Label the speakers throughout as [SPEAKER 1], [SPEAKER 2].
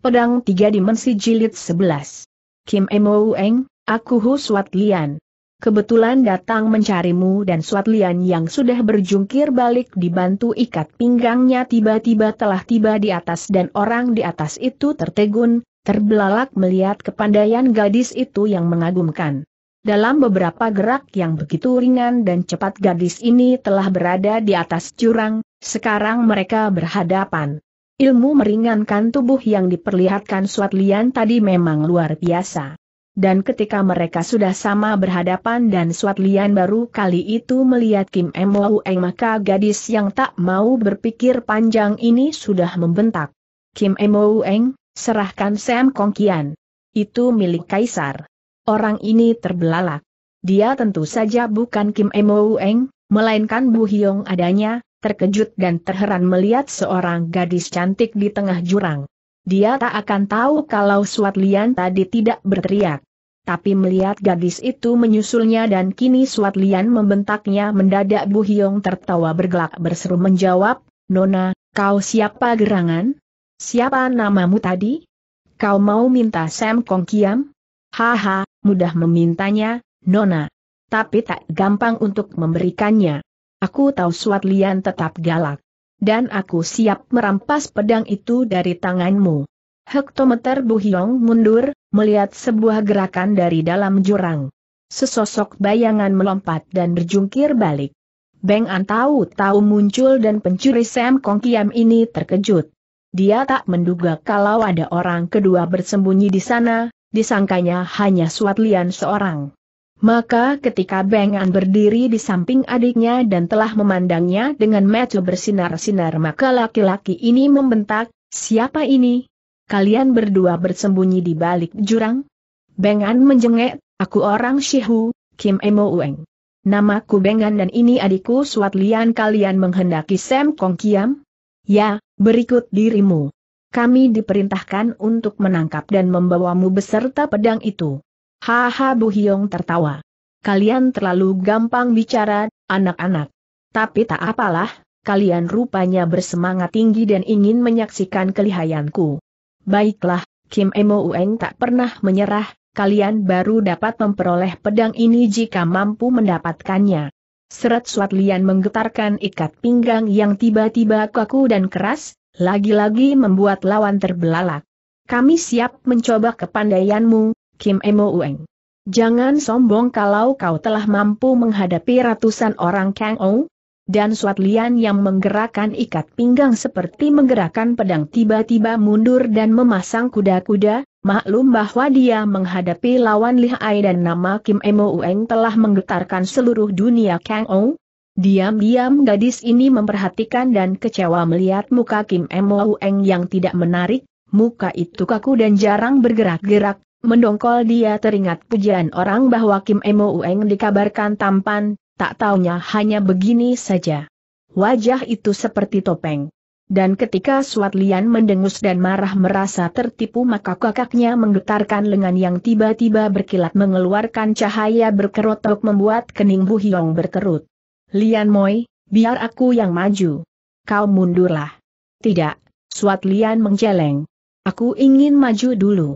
[SPEAKER 1] Pedang Tiga Dimensi Jilid 11. Kim Emo Eng, aku Hu Suat Lian. Kebetulan datang mencarimu dan Suat Lian yang sudah berjungkir balik dibantu ikat pinggangnya tiba-tiba telah tiba di atas dan orang di atas itu tertegun, terbelalak melihat kepandaian gadis itu yang mengagumkan. Dalam beberapa gerak yang begitu ringan dan cepat gadis ini telah berada di atas curang. sekarang mereka berhadapan. Ilmu meringankan tubuh yang diperlihatkan Suat Lian tadi memang luar biasa. Dan ketika mereka sudah sama berhadapan dan Suat Lian baru kali itu melihat Kim Mo Eng maka gadis yang tak mau berpikir panjang ini sudah membentak. Kim Mo Eng, serahkan Sam Kong Kian. Itu milik Kaisar. Orang ini terbelalak. Dia tentu saja bukan Kim Mo Eng, melainkan Bu Hyong adanya, terkejut dan terheran melihat seorang gadis cantik di tengah jurang. Dia tak akan tahu kalau Suat Lian tadi tidak berteriak. Tapi melihat gadis itu menyusulnya dan kini Suat Lian membentaknya mendadak Bu Hyong tertawa bergelak berseru menjawab, Nona, kau siapa gerangan? Siapa namamu tadi? Kau mau minta Sam Kong Kiam? Haha, mudah memintanya, Nona. Tapi tak gampang untuk memberikannya. Aku tahu Suat Lian tetap galak. Dan aku siap merampas pedang itu dari tanganmu. Hektometer Bu Hyong mundur, melihat sebuah gerakan dari dalam jurang. Sesosok bayangan melompat dan berjungkir balik. Beng An tahu-tahu muncul dan pencuri Sam Kong Kiam ini terkejut. Dia tak menduga kalau ada orang kedua bersembunyi di sana, disangkanya hanya Suat Lian seorang. Maka ketika Bengan berdiri di samping adiknya dan telah memandangnya dengan mata bersinar-sinar maka laki-laki ini membentak, siapa ini? Kalian berdua bersembunyi di balik jurang? Bengan An menjengek, aku orang Shihu, Kim Emo Ueng. Namaku Bengan dan ini adikku Suat Lian kalian menghendaki Sam Kong Kiam? Ya, berikut dirimu. Kami diperintahkan untuk menangkap dan membawamu beserta pedang itu. Haha Bu Hyong tertawa. Kalian terlalu gampang bicara, anak-anak. Tapi tak apalah, kalian rupanya bersemangat tinggi dan ingin menyaksikan kelihayanku. Baiklah, Kim Emo Ueng tak pernah menyerah, kalian baru dapat memperoleh pedang ini jika mampu mendapatkannya. Serat Suat Lian menggetarkan ikat pinggang yang tiba-tiba kaku dan keras, lagi-lagi membuat lawan terbelalak. Kami siap mencoba kepandaianmu, Kim Emo Ueng. Jangan sombong kalau kau telah mampu menghadapi ratusan orang Kang Ou, dan suat lian yang menggerakkan ikat pinggang seperti menggerakkan pedang tiba-tiba mundur dan memasang kuda-kuda, maklum bahwa dia menghadapi lawan Li Hai dan nama Kim Emo Ueng telah menggetarkan seluruh dunia Kang Ou. Diam-diam gadis ini memperhatikan dan kecewa melihat muka Kim Emo Ueng yang tidak menarik, muka itu kaku dan jarang bergerak-gerak, Mendongkol dia teringat pujian orang bahwa Kim Emo Ueng dikabarkan tampan, tak taunya hanya begini saja. Wajah itu seperti topeng. Dan ketika Suat Lian mendengus dan marah merasa tertipu maka kakaknya menggetarkan lengan yang tiba-tiba berkilat mengeluarkan cahaya berkerotok membuat kening Bu Hyong berkerut. Lian Moi, biar aku yang maju. Kau mundurlah. Tidak, Suat Lian menjeleng. Aku ingin maju dulu.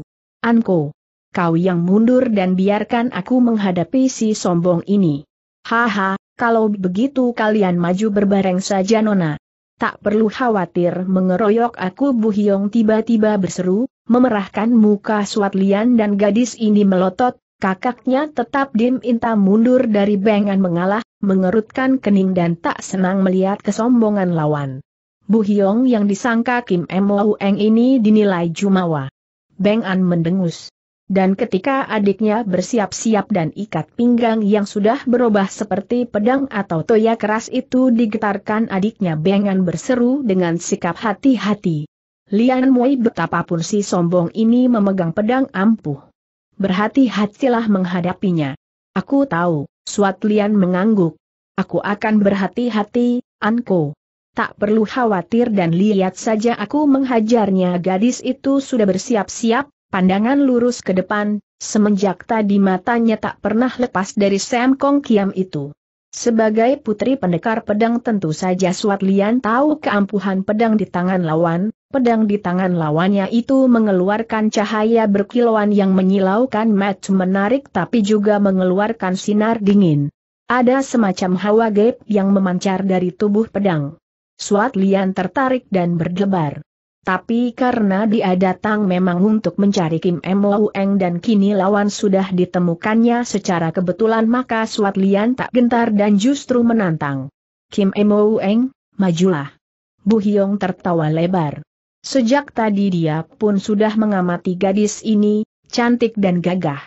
[SPEAKER 1] Anko. Kau yang mundur dan biarkan aku menghadapi si sombong ini. Haha, kalau begitu kalian maju berbareng saja Nona. Tak perlu khawatir mengeroyok aku Bu Hyong tiba-tiba berseru, memerahkan muka Suat Lian dan gadis ini melotot, kakaknya tetap Dim Inta mundur dari bengan mengalah, mengerutkan kening dan tak senang melihat kesombongan lawan. Bu Hyong yang disangka Kim Eng ini dinilai jumawa. Beng An mendengus. Dan ketika adiknya bersiap-siap dan ikat pinggang yang sudah berubah seperti pedang atau toya keras itu digetarkan adiknya Beng An berseru dengan sikap hati-hati. Lian Mui betapapun si sombong ini memegang pedang ampuh. Berhati-hatilah menghadapinya. Aku tahu, Suat Lian mengangguk. Aku akan berhati-hati, Anko tak perlu khawatir dan lihat saja aku menghajarnya gadis itu sudah bersiap-siap, pandangan lurus ke depan, semenjak tadi matanya tak pernah lepas dari Sam Kong Kiam itu. Sebagai putri pendekar pedang tentu saja Suat Lian tahu keampuhan pedang di tangan lawan, pedang di tangan lawannya itu mengeluarkan cahaya berkilauan yang menyilaukan match menarik tapi juga mengeluarkan sinar dingin. Ada semacam hawa gaib yang memancar dari tubuh pedang. Suat Lian tertarik dan berdebar. Tapi karena dia datang memang untuk mencari Kim M. Eng dan kini lawan sudah ditemukannya secara kebetulan maka Suat Lian tak gentar dan justru menantang. Kim M. Eng, majulah. Bu Hyong tertawa lebar. Sejak tadi dia pun sudah mengamati gadis ini, cantik dan gagah.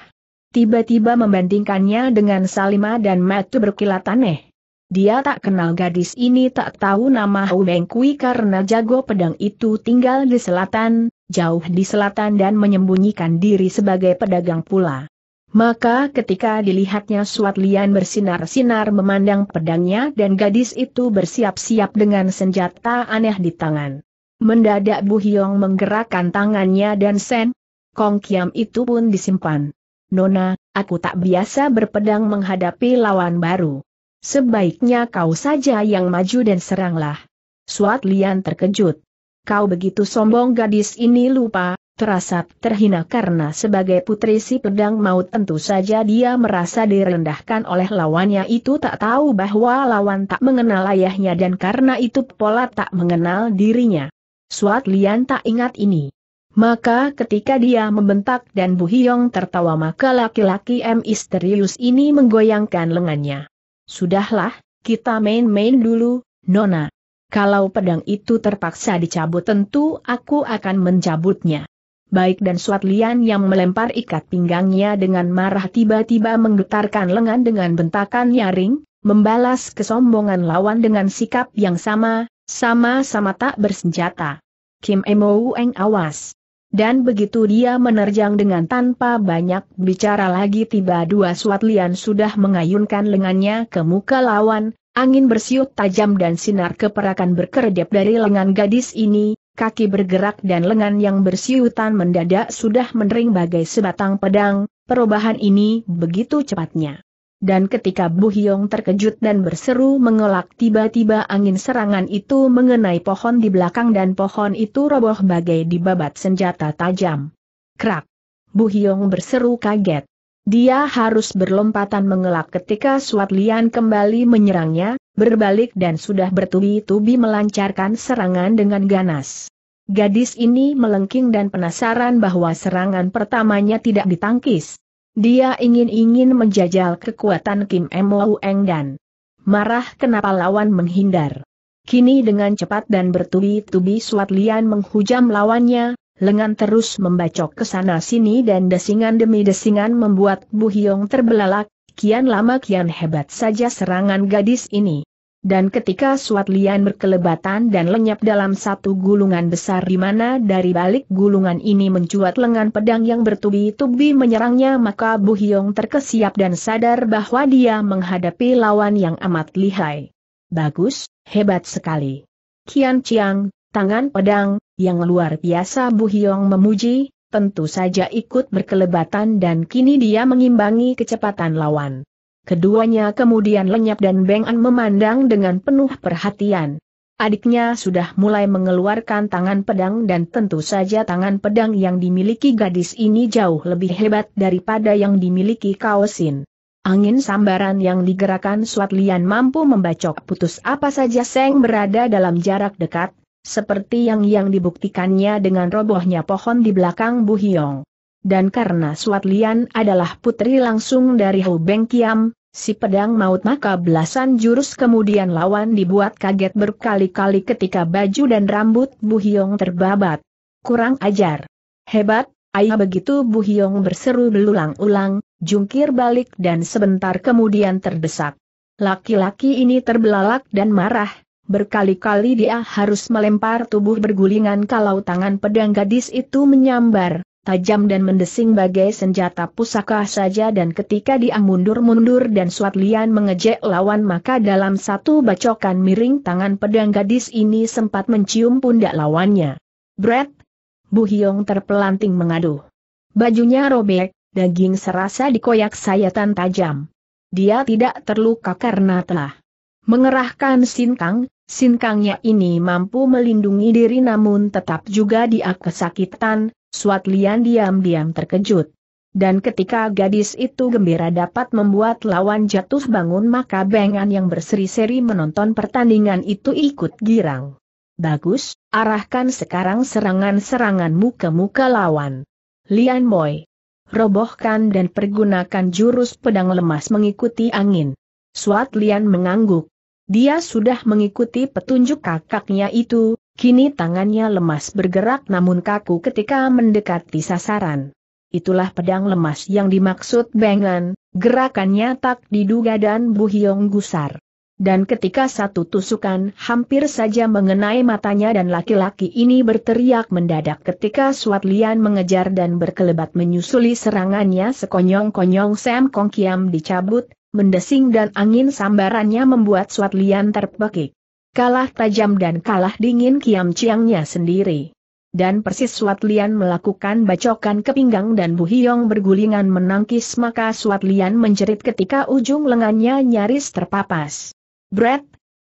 [SPEAKER 1] Tiba-tiba membandingkannya dengan Salima dan Matu berkilat aneh. Dia tak kenal gadis ini tak tahu nama Hou Beng Kui karena jago pedang itu tinggal di selatan, jauh di selatan dan menyembunyikan diri sebagai pedagang pula. Maka ketika dilihatnya Suat Lian bersinar-sinar memandang pedangnya dan gadis itu bersiap-siap dengan senjata aneh di tangan. Mendadak Bu Hiong menggerakkan tangannya dan Sen Kong Kiam itu pun disimpan. Nona, aku tak biasa berpedang menghadapi lawan baru. Sebaiknya kau saja yang maju dan seranglah. Suat Lian terkejut. Kau begitu sombong gadis ini lupa, terasa terhina karena sebagai putri si pedang maut tentu saja dia merasa direndahkan oleh lawannya itu tak tahu bahwa lawan tak mengenal ayahnya dan karena itu pola tak mengenal dirinya. Suat Lian tak ingat ini. Maka ketika dia membentak dan Bu Hiong tertawa maka laki-laki misterius ini menggoyangkan lengannya. Sudahlah, kita main-main dulu, Nona. Kalau pedang itu terpaksa dicabut tentu aku akan mencabutnya. Baik dan Suat Lian yang melempar ikat pinggangnya dengan marah tiba-tiba menggetarkan lengan dengan bentakan nyaring, membalas kesombongan lawan dengan sikap yang sama, sama-sama tak bersenjata. Kim Emo Eng awas dan begitu dia menerjang dengan tanpa banyak bicara lagi tiba dua suatlian sudah mengayunkan lengannya ke muka lawan, angin bersiut tajam dan sinar keperakan berkedip dari lengan gadis ini, kaki bergerak dan lengan yang bersiutan mendadak sudah menering bagai sebatang pedang, perubahan ini begitu cepatnya. Dan ketika Bu Hyong terkejut dan berseru mengelak tiba-tiba angin serangan itu mengenai pohon di belakang dan pohon itu roboh bagai dibabat senjata tajam. Krak! Bu Hyong berseru kaget. Dia harus berlompatan mengelak ketika Suat Lian kembali menyerangnya, berbalik dan sudah bertubi-tubi melancarkan serangan dengan ganas. Gadis ini melengking dan penasaran bahwa serangan pertamanya tidak ditangkis. Dia ingin-ingin menjajal kekuatan Kim Mo Eng dan marah kenapa lawan menghindar. Kini dengan cepat dan bertubi-tubi Suat Lian menghujam lawannya, lengan terus membacok ke sana sini dan desingan demi desingan membuat Bu Hyong terbelalak, kian lama kian hebat saja serangan gadis ini. Dan ketika suat lian berkelebatan dan lenyap dalam satu gulungan besar di mana dari balik gulungan ini mencuat lengan pedang yang bertubi-tubi menyerangnya maka Bu Hyong terkesiap dan sadar bahwa dia menghadapi lawan yang amat lihai. Bagus, hebat sekali. Kian Chiang, tangan pedang, yang luar biasa Bu Hyong memuji, tentu saja ikut berkelebatan dan kini dia mengimbangi kecepatan lawan. Keduanya kemudian lenyap dan Beng An memandang dengan penuh perhatian. Adiknya sudah mulai mengeluarkan tangan pedang dan tentu saja tangan pedang yang dimiliki gadis ini jauh lebih hebat daripada yang dimiliki Kaosin. Angin sambaran yang digerakkan Suat Lian mampu membacok putus apa saja Seng berada dalam jarak dekat, seperti yang yang dibuktikannya dengan robohnya pohon di belakang Bu Hiong. Dan karena Suat Lian adalah putri langsung dari Hu Beng Kiam, si pedang maut maka belasan jurus kemudian lawan dibuat kaget berkali-kali ketika baju dan rambut Bu Hyong terbabat. Kurang ajar. Hebat, ayah begitu Bu Hyong berseru berulang-ulang, jungkir balik dan sebentar kemudian terdesak. Laki-laki ini terbelalak dan marah, berkali-kali dia harus melempar tubuh bergulingan kalau tangan pedang gadis itu menyambar, tajam dan mendesing bagai senjata pusaka saja dan ketika dia mundur-mundur dan Suat Lian mengejek lawan maka dalam satu bacokan miring tangan pedang gadis ini sempat mencium pundak lawannya. Brett! Bu Hiong terpelanting mengaduh. Bajunya robek, daging serasa dikoyak sayatan tajam. Dia tidak terluka karena telah mengerahkan sinkang, sinkangnya ini mampu melindungi diri namun tetap juga dia kesakitan, Suat Lian diam-diam terkejut. Dan ketika gadis itu gembira dapat membuat lawan jatuh bangun maka bengan yang berseri-seri menonton pertandingan itu ikut girang. Bagus, arahkan sekarang serangan-seranganmu ke muka lawan. Lian Moy. Robohkan dan pergunakan jurus pedang lemas mengikuti angin. Suat Lian mengangguk. Dia sudah mengikuti petunjuk kakaknya itu, Kini tangannya lemas bergerak namun kaku ketika mendekati sasaran. Itulah pedang lemas yang dimaksud Bengan, gerakannya tak diduga dan Bu gusar. Dan ketika satu tusukan hampir saja mengenai matanya dan laki-laki ini berteriak mendadak ketika Suat Lian mengejar dan berkelebat menyusuli serangannya sekonyong-konyong Sam Kong Kiam dicabut, mendesing dan angin sambarannya membuat Suat Lian terpekik kalah tajam dan kalah dingin kiam ciangnya sendiri. Dan persis Suat Lian melakukan bacokan ke pinggang dan Bu Hyong bergulingan menangkis maka Suat Lian menjerit ketika ujung lengannya nyaris terpapas. Brett!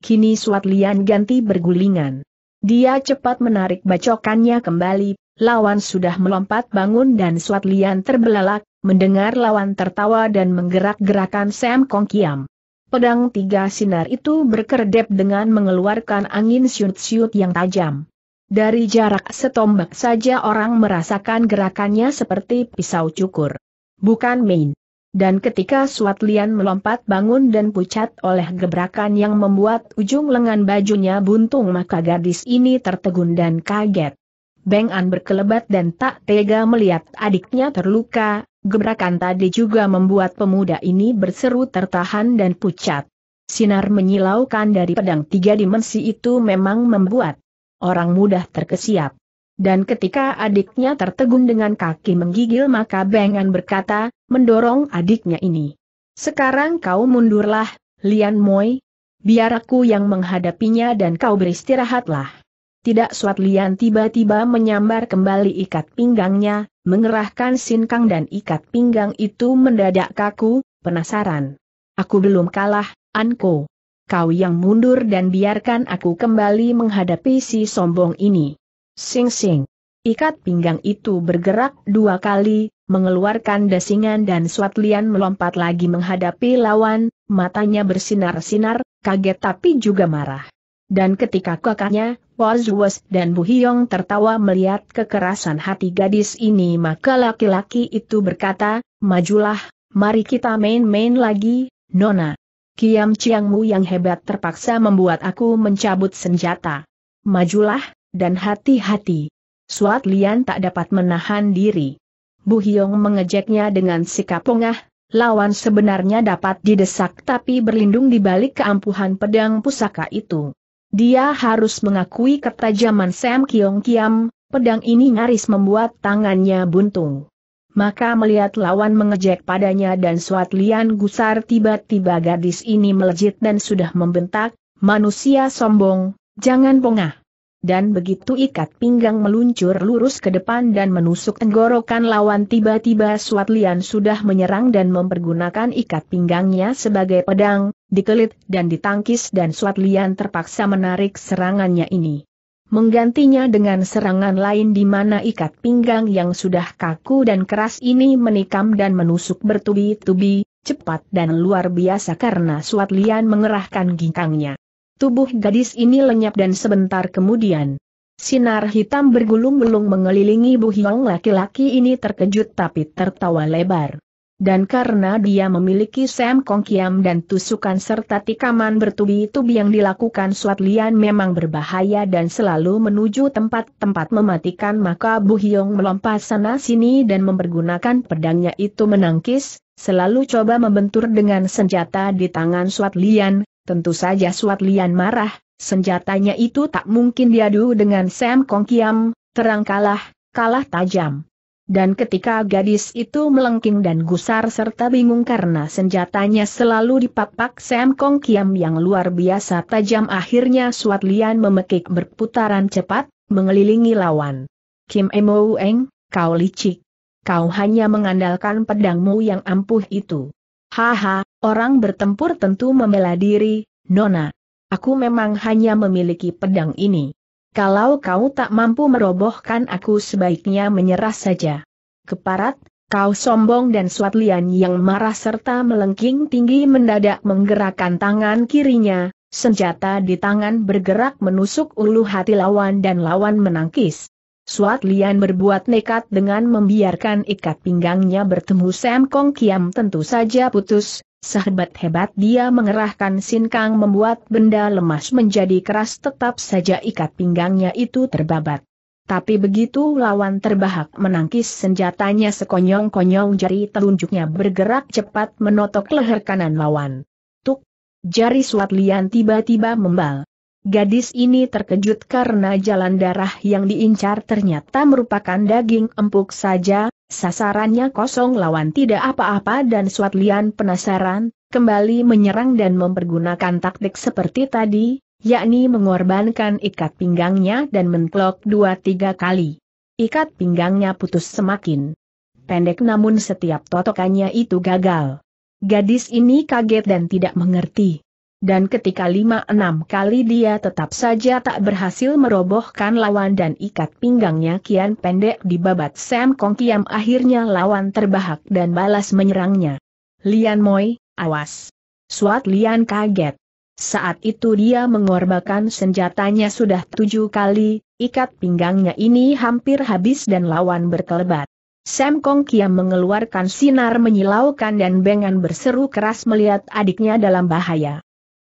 [SPEAKER 1] Kini Suat Lian ganti bergulingan. Dia cepat menarik bacokannya kembali, lawan sudah melompat bangun dan Suat Lian terbelalak, mendengar lawan tertawa dan menggerak-gerakan Sam Kong Kiam. Pedang tiga sinar itu berkedip dengan mengeluarkan angin siut-siut yang tajam. Dari jarak setombak saja orang merasakan gerakannya seperti pisau cukur. Bukan main. Dan ketika Suat Lian melompat bangun dan pucat oleh gebrakan yang membuat ujung lengan bajunya buntung maka gadis ini tertegun dan kaget. Beng An berkelebat dan tak tega melihat adiknya terluka, Gebrakan tadi juga membuat pemuda ini berseru tertahan dan pucat. Sinar menyilaukan dari pedang tiga dimensi itu memang membuat orang mudah terkesiap. Dan ketika adiknya tertegun dengan kaki menggigil maka Bengan berkata, mendorong adiknya ini. Sekarang kau mundurlah, Lian Moi. Biar aku yang menghadapinya dan kau beristirahatlah. Tidak suat Lian tiba-tiba menyambar kembali ikat pinggangnya, mengerahkan sinkang dan ikat pinggang itu mendadak kaku, penasaran. Aku belum kalah, Anko. Kau yang mundur dan biarkan aku kembali menghadapi si sombong ini. Sing sing. Ikat pinggang itu bergerak dua kali, mengeluarkan desingan dan Suat Lian melompat lagi menghadapi lawan, matanya bersinar-sinar, kaget tapi juga marah. Dan ketika kakaknya, Wazwas dan Bu Hyong tertawa melihat kekerasan hati gadis ini maka laki-laki itu berkata, majulah, mari kita main-main lagi, Nona. Kiam Chiangmu yang hebat terpaksa membuat aku mencabut senjata. Majulah, dan hati-hati. Suat Lian tak dapat menahan diri. Bu Hyong mengejeknya dengan sikap pongah, lawan sebenarnya dapat didesak tapi berlindung di balik keampuhan pedang pusaka itu. Dia harus mengakui ketajaman Sam Kiong Kiam, pedang ini nyaris membuat tangannya buntung. Maka melihat lawan mengejek padanya dan suat lian gusar tiba-tiba gadis ini melejit dan sudah membentak, manusia sombong, jangan pongah dan begitu ikat pinggang meluncur lurus ke depan dan menusuk tenggorokan lawan tiba-tiba Suat Lian sudah menyerang dan mempergunakan ikat pinggangnya sebagai pedang, dikelit dan ditangkis dan Suat Lian terpaksa menarik serangannya ini. Menggantinya dengan serangan lain di mana ikat pinggang yang sudah kaku dan keras ini menikam dan menusuk bertubi-tubi, cepat dan luar biasa karena Suat Lian mengerahkan ginkangnya. Tubuh gadis ini lenyap dan sebentar kemudian. Sinar hitam bergulung-gulung mengelilingi Bu Hyong laki-laki ini terkejut tapi tertawa lebar. Dan karena dia memiliki Sam kongkiam dan tusukan serta tikaman bertubi-tubi yang dilakukan Suat Lian memang berbahaya dan selalu menuju tempat-tempat mematikan maka Bu Hyong melompat sana-sini dan mempergunakan pedangnya itu menangkis, selalu coba membentur dengan senjata di tangan Suat Lian, Tentu saja Suat Lian marah, senjatanya itu tak mungkin diadu dengan Sam Kong Kiam, terang kalah, kalah tajam. Dan ketika gadis itu melengking dan gusar serta bingung karena senjatanya selalu dipapak Sam Kong Kiam yang luar biasa tajam akhirnya Suat Lian memekik berputaran cepat, mengelilingi lawan. Kim Emo Eng, kau licik. Kau hanya mengandalkan pedangmu yang ampuh itu. Haha, Orang bertempur tentu membela diri, Nona. Aku memang hanya memiliki pedang ini. Kalau kau tak mampu merobohkan aku sebaiknya menyerah saja. Keparat, kau sombong dan Swatlian yang marah serta melengking tinggi mendadak menggerakkan tangan kirinya, senjata di tangan bergerak menusuk ulu hati lawan dan lawan menangkis. Suat Lian berbuat nekat dengan membiarkan ikat pinggangnya bertemu Sam Kong Kiam tentu saja putus, Sahabat hebat dia mengerahkan sinkang membuat benda lemas menjadi keras tetap saja ikat pinggangnya itu terbabat. Tapi begitu lawan terbahak menangkis senjatanya sekonyong-konyong jari telunjuknya bergerak cepat menotok leher kanan lawan. Tuk! Jari Suat Lian tiba-tiba membal. Gadis ini terkejut karena jalan darah yang diincar ternyata merupakan daging empuk saja, sasarannya kosong lawan tidak apa-apa dan Swatlian penasaran, kembali menyerang dan mempergunakan taktik seperti tadi, yakni mengorbankan ikat pinggangnya dan menklok dua tiga kali. Ikat pinggangnya putus semakin pendek namun setiap totokannya itu gagal. Gadis ini kaget dan tidak mengerti. Dan ketika lima-enam kali dia tetap saja tak berhasil merobohkan lawan dan ikat pinggangnya kian pendek di babat Sam Kong Kiam akhirnya lawan terbahak dan balas menyerangnya. Lian Moi, awas! Suat Lian kaget. Saat itu dia mengorbankan senjatanya sudah tujuh kali, ikat pinggangnya ini hampir habis dan lawan berkelebat. Sam Kong Kiam mengeluarkan sinar menyilaukan dan Bengan berseru keras melihat adiknya dalam bahaya.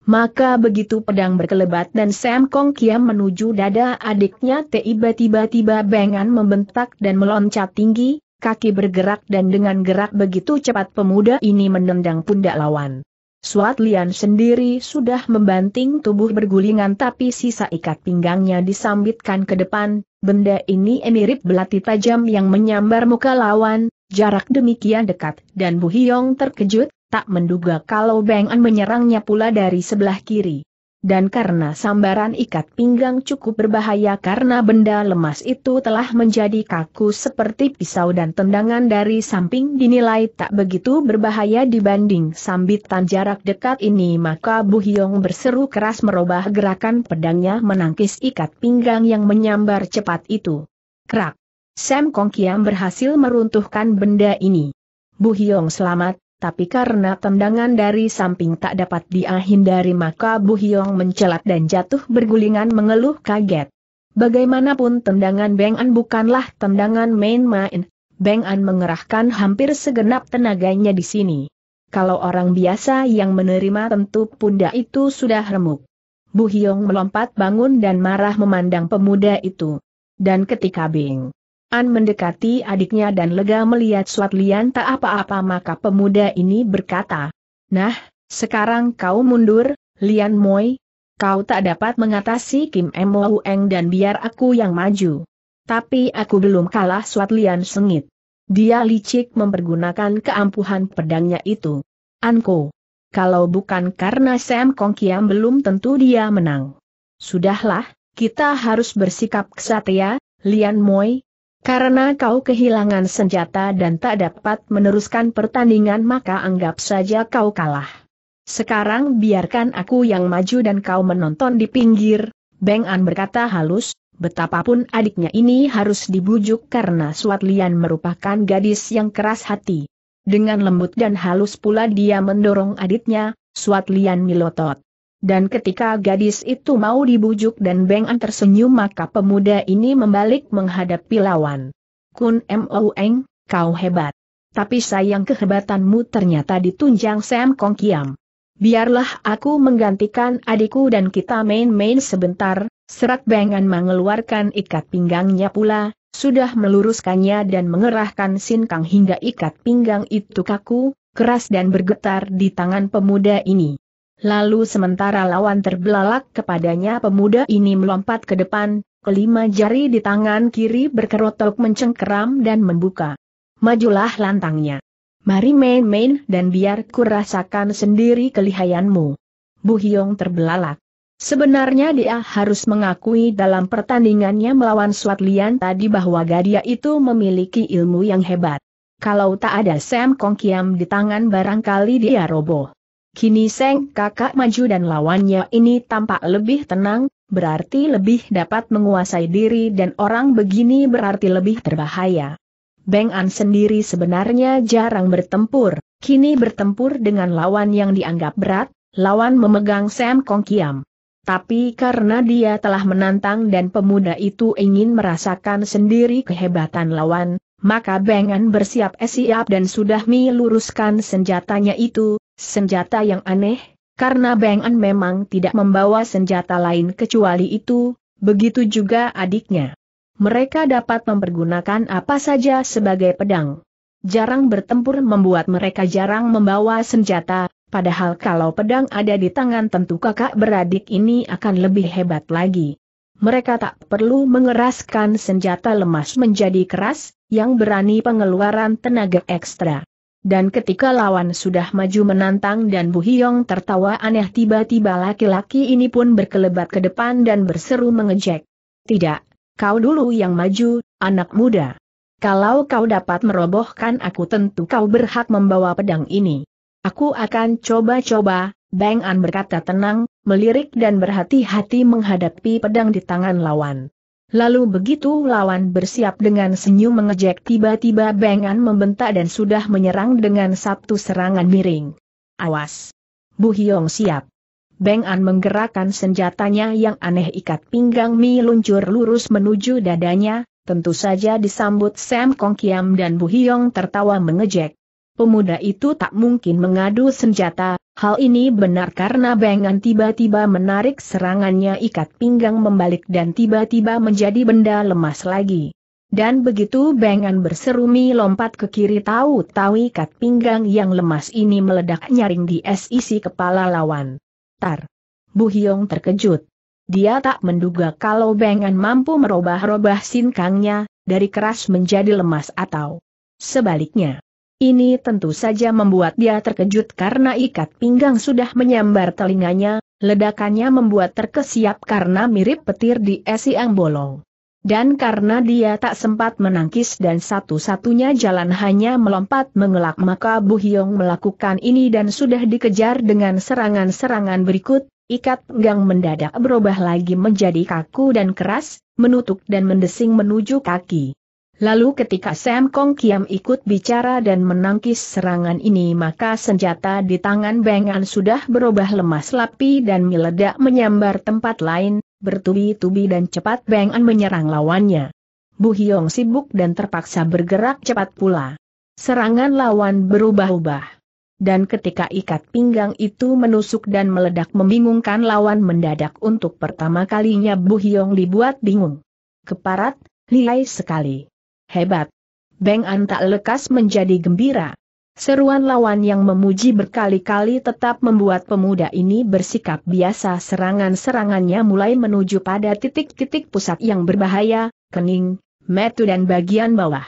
[SPEAKER 1] Maka begitu pedang berkelebat dan Sam Kong Kiam menuju dada adiknya tiba-tiba-tiba bengan membentak dan meloncat tinggi, kaki bergerak dan dengan gerak begitu cepat pemuda ini menendang pundak lawan. Suat Lian sendiri sudah membanting tubuh bergulingan tapi sisa ikat pinggangnya disambitkan ke depan, benda ini mirip belati tajam yang menyambar muka lawan, jarak demikian dekat dan Bu Hyong terkejut, tak menduga kalau Beng An menyerangnya pula dari sebelah kiri. Dan karena sambaran ikat pinggang cukup berbahaya karena benda lemas itu telah menjadi kaku seperti pisau dan tendangan dari samping dinilai tak begitu berbahaya dibanding sambitan jarak dekat ini maka Bu Hyong berseru keras merubah gerakan pedangnya menangkis ikat pinggang yang menyambar cepat itu. Krak! Sam Kong Kiam berhasil meruntuhkan benda ini. Bu Hyong selamat, tapi karena tendangan dari samping tak dapat diahindari maka Bu Hyong mencelat dan jatuh bergulingan mengeluh kaget. Bagaimanapun tendangan Beng An bukanlah tendangan main-main, Beng An mengerahkan hampir segenap tenaganya di sini. Kalau orang biasa yang menerima tentu pundak itu sudah remuk. Bu Hyong melompat bangun dan marah memandang pemuda itu. Dan ketika Beng An mendekati adiknya dan lega melihat Suat Lian tak apa-apa maka pemuda ini berkata, Nah, sekarang kau mundur, Lian Moi. Kau tak dapat mengatasi Kim Mo Eng dan biar aku yang maju. Tapi aku belum kalah Suat Lian sengit. Dia licik mempergunakan keampuhan pedangnya itu. Anko. Kalau bukan karena Sam Kong Kiam belum tentu dia menang. Sudahlah, kita harus bersikap kesatria, Lian Moi, karena kau kehilangan senjata dan tak dapat meneruskan pertandingan maka anggap saja kau kalah. Sekarang biarkan aku yang maju dan kau menonton di pinggir, Beng An berkata halus, betapapun adiknya ini harus dibujuk karena Suat Lian merupakan gadis yang keras hati. Dengan lembut dan halus pula dia mendorong adiknya, Suat Lian milotot. Dan ketika gadis itu mau dibujuk dan Bengan tersenyum maka pemuda ini membalik menghadapi lawan. Kun Mo Eng, kau hebat. Tapi sayang kehebatanmu ternyata ditunjang Sam Kong Kiam. Biarlah aku menggantikan adikku dan kita main-main sebentar, serak Bengan mengeluarkan ikat pinggangnya pula, sudah meluruskannya dan mengerahkan Sin hingga ikat pinggang itu kaku, keras dan bergetar di tangan pemuda ini. Lalu sementara lawan terbelalak kepadanya pemuda ini melompat ke depan, kelima jari di tangan kiri berkerotok mencengkeram dan membuka. Majulah lantangnya. Mari main-main dan biar ku sendiri kelihayanmu. Bu Hyong terbelalak. Sebenarnya dia harus mengakui dalam pertandingannya melawan Suat Lian tadi bahwa Gadia itu memiliki ilmu yang hebat. Kalau tak ada Sam Kong Kiam di tangan barangkali dia roboh. Kini Seng kakak maju dan lawannya ini tampak lebih tenang, berarti lebih dapat menguasai diri dan orang begini berarti lebih berbahaya. Beng An sendiri sebenarnya jarang bertempur, kini bertempur dengan lawan yang dianggap berat, lawan memegang Sam Kong Kiam. Tapi karena dia telah menantang dan pemuda itu ingin merasakan sendiri kehebatan lawan, maka Beng An bersiap siap dan sudah meluruskan senjatanya itu, Senjata yang aneh, karena Beng An memang tidak membawa senjata lain kecuali itu, begitu juga adiknya. Mereka dapat mempergunakan apa saja sebagai pedang. Jarang bertempur membuat mereka jarang membawa senjata, padahal kalau pedang ada di tangan tentu kakak beradik ini akan lebih hebat lagi. Mereka tak perlu mengeraskan senjata lemas menjadi keras, yang berani pengeluaran tenaga ekstra. Dan ketika lawan sudah maju menantang dan Bu Hyong tertawa aneh tiba-tiba laki-laki ini pun berkelebat ke depan dan berseru mengejek. Tidak, kau dulu yang maju, anak muda. Kalau kau dapat merobohkan aku tentu kau berhak membawa pedang ini. Aku akan coba-coba, Bang An berkata tenang, melirik dan berhati-hati menghadapi pedang di tangan lawan. Lalu begitu lawan bersiap dengan senyum mengejek tiba-tiba Bengan membentak dan sudah menyerang dengan satu serangan miring. Awas! Bu Hiong siap! An menggerakkan senjatanya yang aneh ikat pinggang Mi luncur lurus menuju dadanya, tentu saja disambut Sam Kong Kiam dan Bu Hyong tertawa mengejek. Pemuda itu tak mungkin mengadu senjata, Hal ini benar karena Bengan tiba-tiba menarik serangannya ikat pinggang membalik dan tiba-tiba menjadi benda lemas lagi. Dan begitu Bengan berserumi lompat ke kiri tahu-tahu ikat pinggang yang lemas ini meledak nyaring di sisi kepala lawan. Tar. Bu Hyong terkejut. Dia tak menduga kalau Bengan mampu merubah-robah sinkangnya, dari keras menjadi lemas atau sebaliknya. Ini tentu saja membuat dia terkejut karena ikat pinggang sudah menyambar telinganya, ledakannya membuat terkesiap karena mirip petir di yang bolong. Dan karena dia tak sempat menangkis dan satu-satunya jalan hanya melompat mengelak maka Bu Hyong melakukan ini dan sudah dikejar dengan serangan-serangan berikut, ikat pinggang mendadak berubah lagi menjadi kaku dan keras, menutup dan mendesing menuju kaki. Lalu ketika Sam Kong Kiam ikut bicara dan menangkis serangan ini maka senjata di tangan Bengan sudah berubah lemas lapi dan meledak menyambar tempat lain, bertubi-tubi dan cepat Bengan menyerang lawannya. Bu Hyong sibuk dan terpaksa bergerak cepat pula. Serangan lawan berubah-ubah. Dan ketika ikat pinggang itu menusuk dan meledak membingungkan lawan mendadak untuk pertama kalinya Bu Hyong dibuat bingung. Keparat, lihai sekali. Hebat. Beng An tak lekas menjadi gembira. Seruan lawan yang memuji berkali-kali tetap membuat pemuda ini bersikap biasa serangan-serangannya mulai menuju pada titik-titik pusat yang berbahaya, kening, metu dan bagian bawah.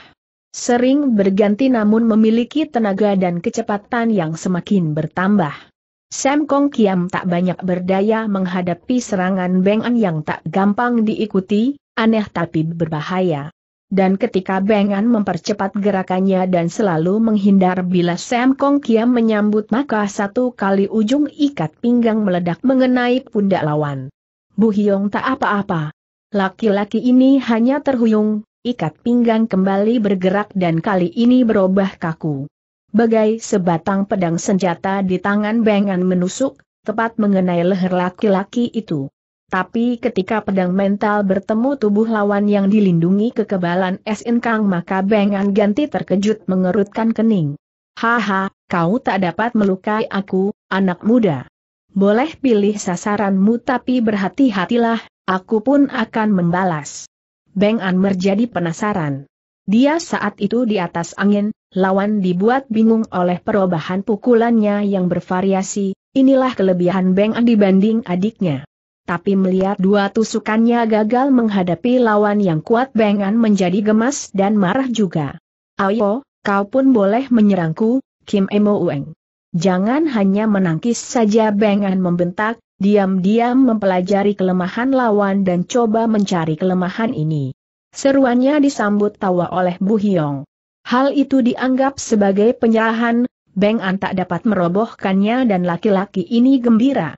[SPEAKER 1] Sering berganti namun memiliki tenaga dan kecepatan yang semakin bertambah. Sam Kong Kiam tak banyak berdaya menghadapi serangan Beng An yang tak gampang diikuti, aneh tapi berbahaya dan ketika Bengan mempercepat gerakannya dan selalu menghindar bila Sam Kong Kiam menyambut maka satu kali ujung ikat pinggang meledak mengenai pundak lawan. Bu Hyong tak apa-apa. Laki-laki ini hanya terhuyung, ikat pinggang kembali bergerak dan kali ini berubah kaku. Bagai sebatang pedang senjata di tangan Bengan menusuk, tepat mengenai leher laki-laki itu. Tapi ketika pedang mental bertemu tubuh lawan yang dilindungi kekebalan Es Kang maka Bengan Ganti terkejut mengerutkan kening. Haha, kau tak dapat melukai aku, anak muda. Boleh pilih sasaranmu tapi berhati-hatilah, aku pun akan membalas. Beng An menjadi penasaran. Dia saat itu di atas angin, lawan dibuat bingung oleh perubahan pukulannya yang bervariasi, inilah kelebihan Beng An dibanding adiknya tapi melihat dua tusukannya gagal menghadapi lawan yang kuat Bengan menjadi gemas dan marah juga. Ayo, kau pun boleh menyerangku, Kim Emo Ueng. Jangan hanya menangkis saja Bengan membentak, diam-diam mempelajari kelemahan lawan dan coba mencari kelemahan ini. Seruannya disambut tawa oleh Bu Hyong. Hal itu dianggap sebagai penyerahan, Bengan tak dapat merobohkannya dan laki-laki ini gembira.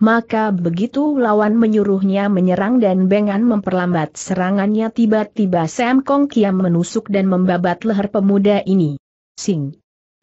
[SPEAKER 1] Maka begitu lawan menyuruhnya menyerang dan Bengan memperlambat serangannya tiba-tiba Sam Kong Kiam menusuk dan membabat leher pemuda ini. Sing!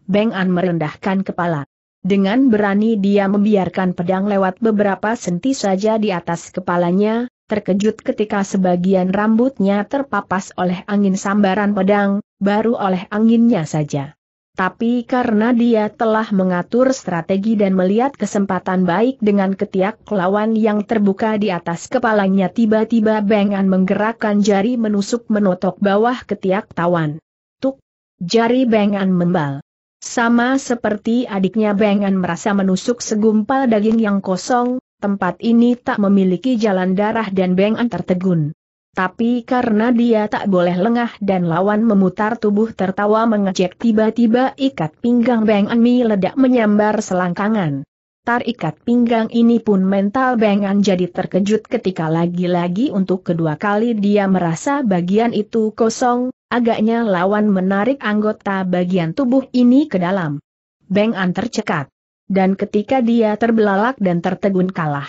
[SPEAKER 1] Bengan merendahkan kepala. Dengan berani dia membiarkan pedang lewat beberapa senti saja di atas kepalanya, terkejut ketika sebagian rambutnya terpapas oleh angin sambaran pedang, baru oleh anginnya saja. Tapi karena dia telah mengatur strategi dan melihat kesempatan baik dengan ketiak lawan yang terbuka di atas kepalanya tiba-tiba Bengan menggerakkan jari menusuk menotok bawah ketiak tawan. Tuk! Jari Bengan membal. Sama seperti adiknya Bengan merasa menusuk segumpal daging yang kosong, tempat ini tak memiliki jalan darah dan Bengan tertegun. Tapi karena dia tak boleh lengah dan lawan memutar tubuh tertawa mengejek tiba-tiba ikat pinggang Beng Anmi ledak menyambar selangkangan. Tar ikat pinggang ini pun mental Beng An jadi terkejut ketika lagi-lagi untuk kedua kali dia merasa bagian itu kosong, agaknya lawan menarik anggota bagian tubuh ini ke dalam. Beng An tercekat. Dan ketika dia terbelalak dan tertegun kalah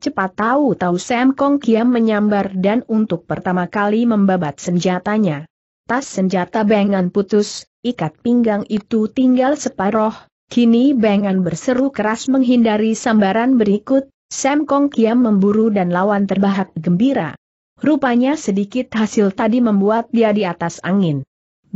[SPEAKER 1] Cepat tahu-tahu Sam Kong Kiam menyambar dan untuk pertama kali membabat senjatanya. Tas senjata Bengan putus, ikat pinggang itu tinggal separoh, kini Bengan berseru keras menghindari sambaran berikut, Sam Kong Kiam memburu dan lawan terbahak gembira. Rupanya sedikit hasil tadi membuat dia di atas angin.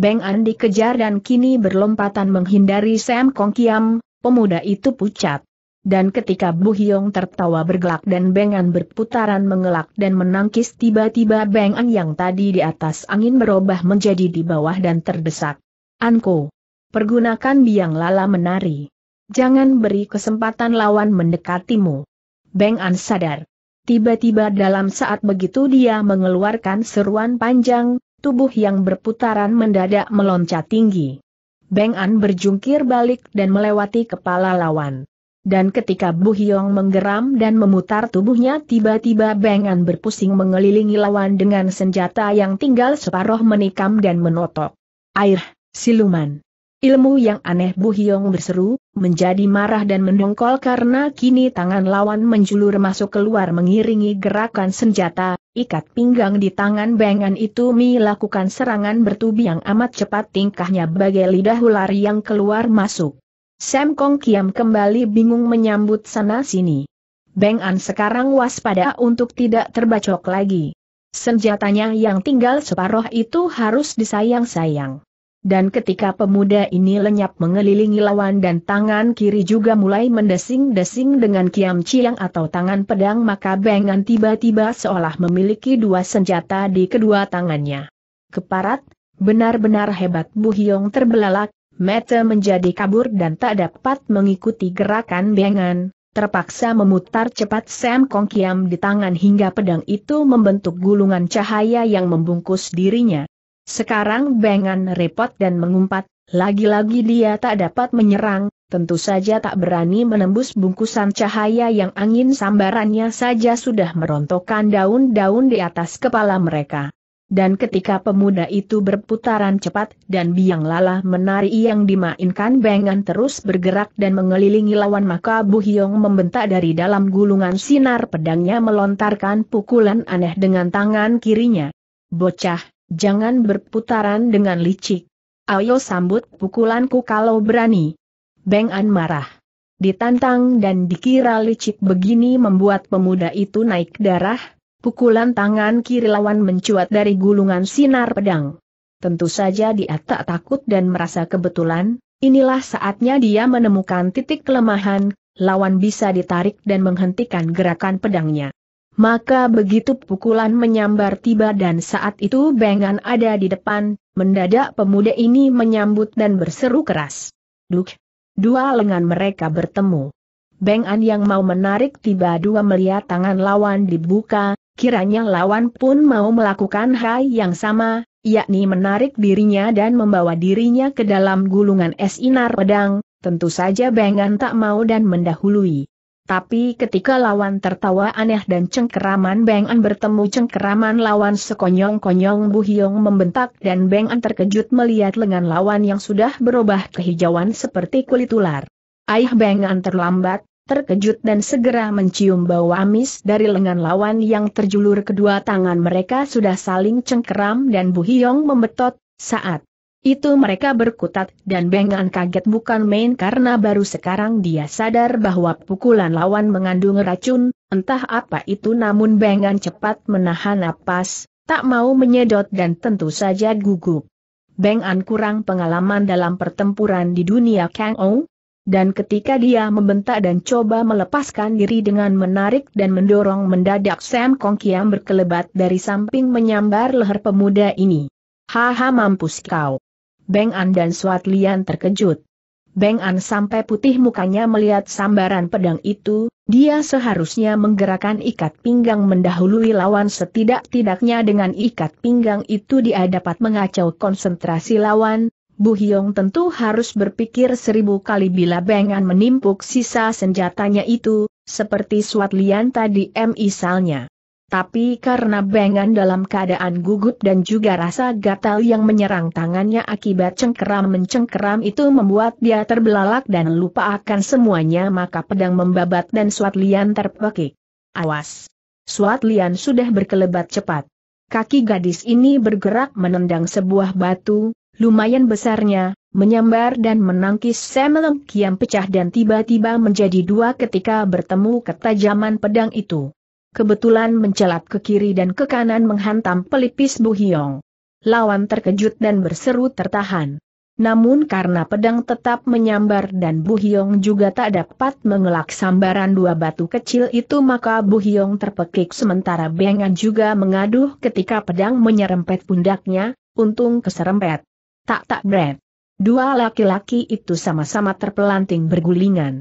[SPEAKER 1] Beng An dikejar dan kini berlompatan menghindari Sam Kong Kiam, pemuda itu pucat dan ketika Bu Hyong tertawa bergelak dan Beng An berputaran mengelak dan menangkis tiba-tiba Beng An yang tadi di atas angin berubah menjadi di bawah dan terdesak. Anko. Pergunakan biang lala menari. Jangan beri kesempatan lawan mendekatimu. Beng An sadar. Tiba-tiba dalam saat begitu dia mengeluarkan seruan panjang, tubuh yang berputaran mendadak meloncat tinggi. Beng An berjungkir balik dan melewati kepala lawan. Dan ketika Bu Hyong menggeram dan memutar tubuhnya tiba-tiba Bengan berpusing mengelilingi lawan dengan senjata yang tinggal separoh menikam dan menotok. Air, siluman. Ilmu yang aneh Bu Hyong berseru, menjadi marah dan mendongkol karena kini tangan lawan menjulur masuk keluar mengiringi gerakan senjata, ikat pinggang di tangan bengan itu melakukan serangan bertubi yang amat cepat tingkahnya bagai lidah ular yang keluar masuk. Sam Kong Kiam kembali bingung menyambut sana-sini. Beng An sekarang waspada untuk tidak terbacok lagi. Senjatanya yang tinggal separuh itu harus disayang-sayang. Dan ketika pemuda ini lenyap mengelilingi lawan dan tangan kiri juga mulai mendesing-desing dengan kiam ciang atau tangan pedang maka Beng An tiba-tiba seolah memiliki dua senjata di kedua tangannya. Keparat, benar-benar hebat Bu Hyong terbelalak, Mete menjadi kabur dan tak dapat mengikuti gerakan bengan, terpaksa memutar cepat Sam Kong Kiam di tangan hingga pedang itu membentuk gulungan cahaya yang membungkus dirinya. Sekarang bengan repot dan mengumpat, lagi-lagi dia tak dapat menyerang, tentu saja tak berani menembus bungkusan cahaya yang angin sambarannya saja sudah merontokkan daun-daun di atas kepala mereka dan ketika pemuda itu berputaran cepat dan biang lala menari yang dimainkan bengan terus bergerak dan mengelilingi lawan maka Bu Hyong membentak dari dalam gulungan sinar pedangnya melontarkan pukulan aneh dengan tangan kirinya. Bocah, jangan berputaran dengan licik. Ayo sambut pukulanku kalau berani. Bengan marah. Ditantang dan dikira licik begini membuat pemuda itu naik darah, pukulan tangan kiri lawan mencuat dari gulungan sinar pedang. Tentu saja dia tak takut dan merasa kebetulan, inilah saatnya dia menemukan titik kelemahan, lawan bisa ditarik dan menghentikan gerakan pedangnya. Maka begitu pukulan menyambar tiba dan saat itu bengan ada di depan, mendadak pemuda ini menyambut dan berseru keras. Duk! Dua lengan mereka bertemu. Bengan yang mau menarik tiba dua melihat tangan lawan dibuka, Kiranya lawan pun mau melakukan hal yang sama, yakni menarik dirinya dan membawa dirinya ke dalam gulungan es inar pedang, tentu saja Bengan tak mau dan mendahului. Tapi ketika lawan tertawa aneh dan cengkeraman Beng bertemu cengkeraman lawan sekonyong-konyong Bu Hyong membentak dan Beng An terkejut melihat lengan lawan yang sudah berubah kehijauan seperti kulit ular. Ayah Beng An terlambat, terkejut dan segera mencium bau amis dari lengan lawan yang terjulur kedua tangan mereka sudah saling cengkeram dan Bu Hyong membetot, saat itu mereka berkutat dan Bengan kaget bukan main karena baru sekarang dia sadar bahwa pukulan lawan mengandung racun, entah apa itu namun Bengan cepat menahan napas, tak mau menyedot dan tentu saja gugup. Bengan kurang pengalaman dalam pertempuran di dunia Kang Ong, dan ketika dia membentak dan coba melepaskan diri dengan menarik dan mendorong mendadak Sam Kong Kiam berkelebat dari samping menyambar leher pemuda ini. Haha mampus kau. Beng An dan Suat Lian terkejut. Beng An sampai putih mukanya melihat sambaran pedang itu, dia seharusnya menggerakkan ikat pinggang mendahului lawan setidak-tidaknya dengan ikat pinggang itu dia dapat mengacau konsentrasi lawan, Bu Hyong tentu harus berpikir seribu kali bila Bengan menimpuk sisa senjatanya itu, seperti Suat Lian tadi misalnya. Tapi karena Bengan dalam keadaan gugup dan juga rasa gatal yang menyerang tangannya akibat cengkeram-mencengkeram itu membuat dia terbelalak dan lupa akan semuanya maka pedang membabat dan Suat Lian terpekik. Awas! Suat Lian sudah berkelebat cepat. Kaki gadis ini bergerak menendang sebuah batu, lumayan besarnya, menyambar dan menangkis semeleng kiam pecah dan tiba-tiba menjadi dua ketika bertemu ketajaman pedang itu. Kebetulan mencelat ke kiri dan ke kanan menghantam pelipis Hiong. Lawan terkejut dan berseru tertahan. Namun karena pedang tetap menyambar dan Hiong juga tak dapat mengelak sambaran dua batu kecil itu maka Hiong terpekik sementara Bengan juga mengaduh ketika pedang menyerempet pundaknya, untung keserempet. Tak-tak bret. Dua laki-laki itu sama-sama terpelanting bergulingan.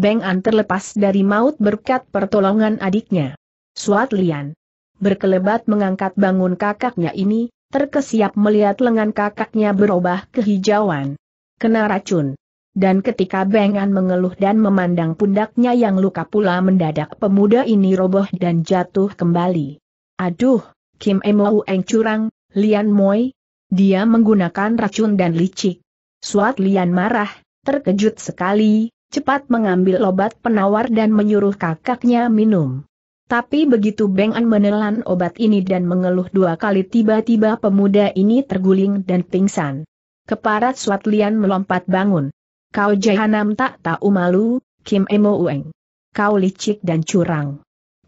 [SPEAKER 1] Beng An terlepas dari maut berkat pertolongan adiknya. Suat Lian. Berkelebat mengangkat bangun kakaknya ini, terkesiap melihat lengan kakaknya berubah kehijauan. Kena racun. Dan ketika Beng An mengeluh dan memandang pundaknya yang luka pula mendadak pemuda ini roboh dan jatuh kembali. Aduh, Kim Emo Eng curang, Lian Moi, dia menggunakan racun dan licik. Suat Lian marah, terkejut sekali, cepat mengambil obat penawar dan menyuruh kakaknya minum. Tapi begitu Beng An menelan obat ini dan mengeluh dua kali tiba-tiba pemuda ini terguling dan pingsan. Keparat Suat Lian melompat bangun. Kau jahanam tak tahu malu, Kim Emo Ueng. Kau licik dan curang.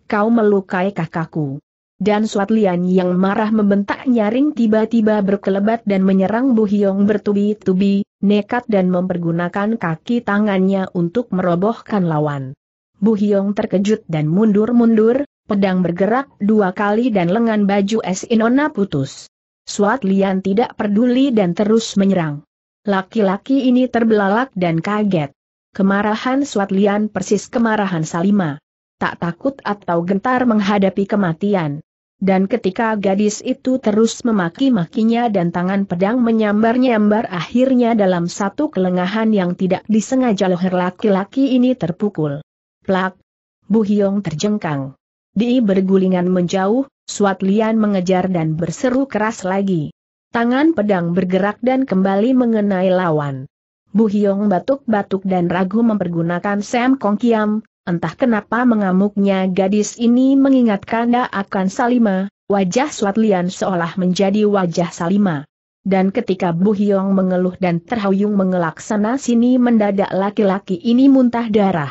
[SPEAKER 1] Kau melukai kakakku dan Suat Lian yang marah membentak nyaring tiba-tiba berkelebat dan menyerang Bu Hyong bertubi-tubi, nekat dan mempergunakan kaki tangannya untuk merobohkan lawan. Bu Hyong terkejut dan mundur-mundur, pedang bergerak dua kali dan lengan baju es Inona putus. Suat Lian tidak peduli dan terus menyerang. Laki-laki ini terbelalak dan kaget. Kemarahan Suat Lian persis kemarahan Salima. Tak takut atau gentar menghadapi kematian dan ketika gadis itu terus memaki-makinya dan tangan pedang menyambar-nyambar akhirnya dalam satu kelengahan yang tidak disengaja leher laki-laki ini terpukul. Plak! Bu Hyong terjengkang. Di bergulingan menjauh, Suat Lian mengejar dan berseru keras lagi. Tangan pedang bergerak dan kembali mengenai lawan. Bu Hyong batuk-batuk dan ragu mempergunakan Sam Kong Kiam, Entah kenapa mengamuknya gadis ini mengingatkan dia akan Salima, wajah Swatlian seolah menjadi wajah Salima. Dan ketika Bu Hyong mengeluh dan terhuyung mengelak sana sini mendadak laki-laki ini muntah darah.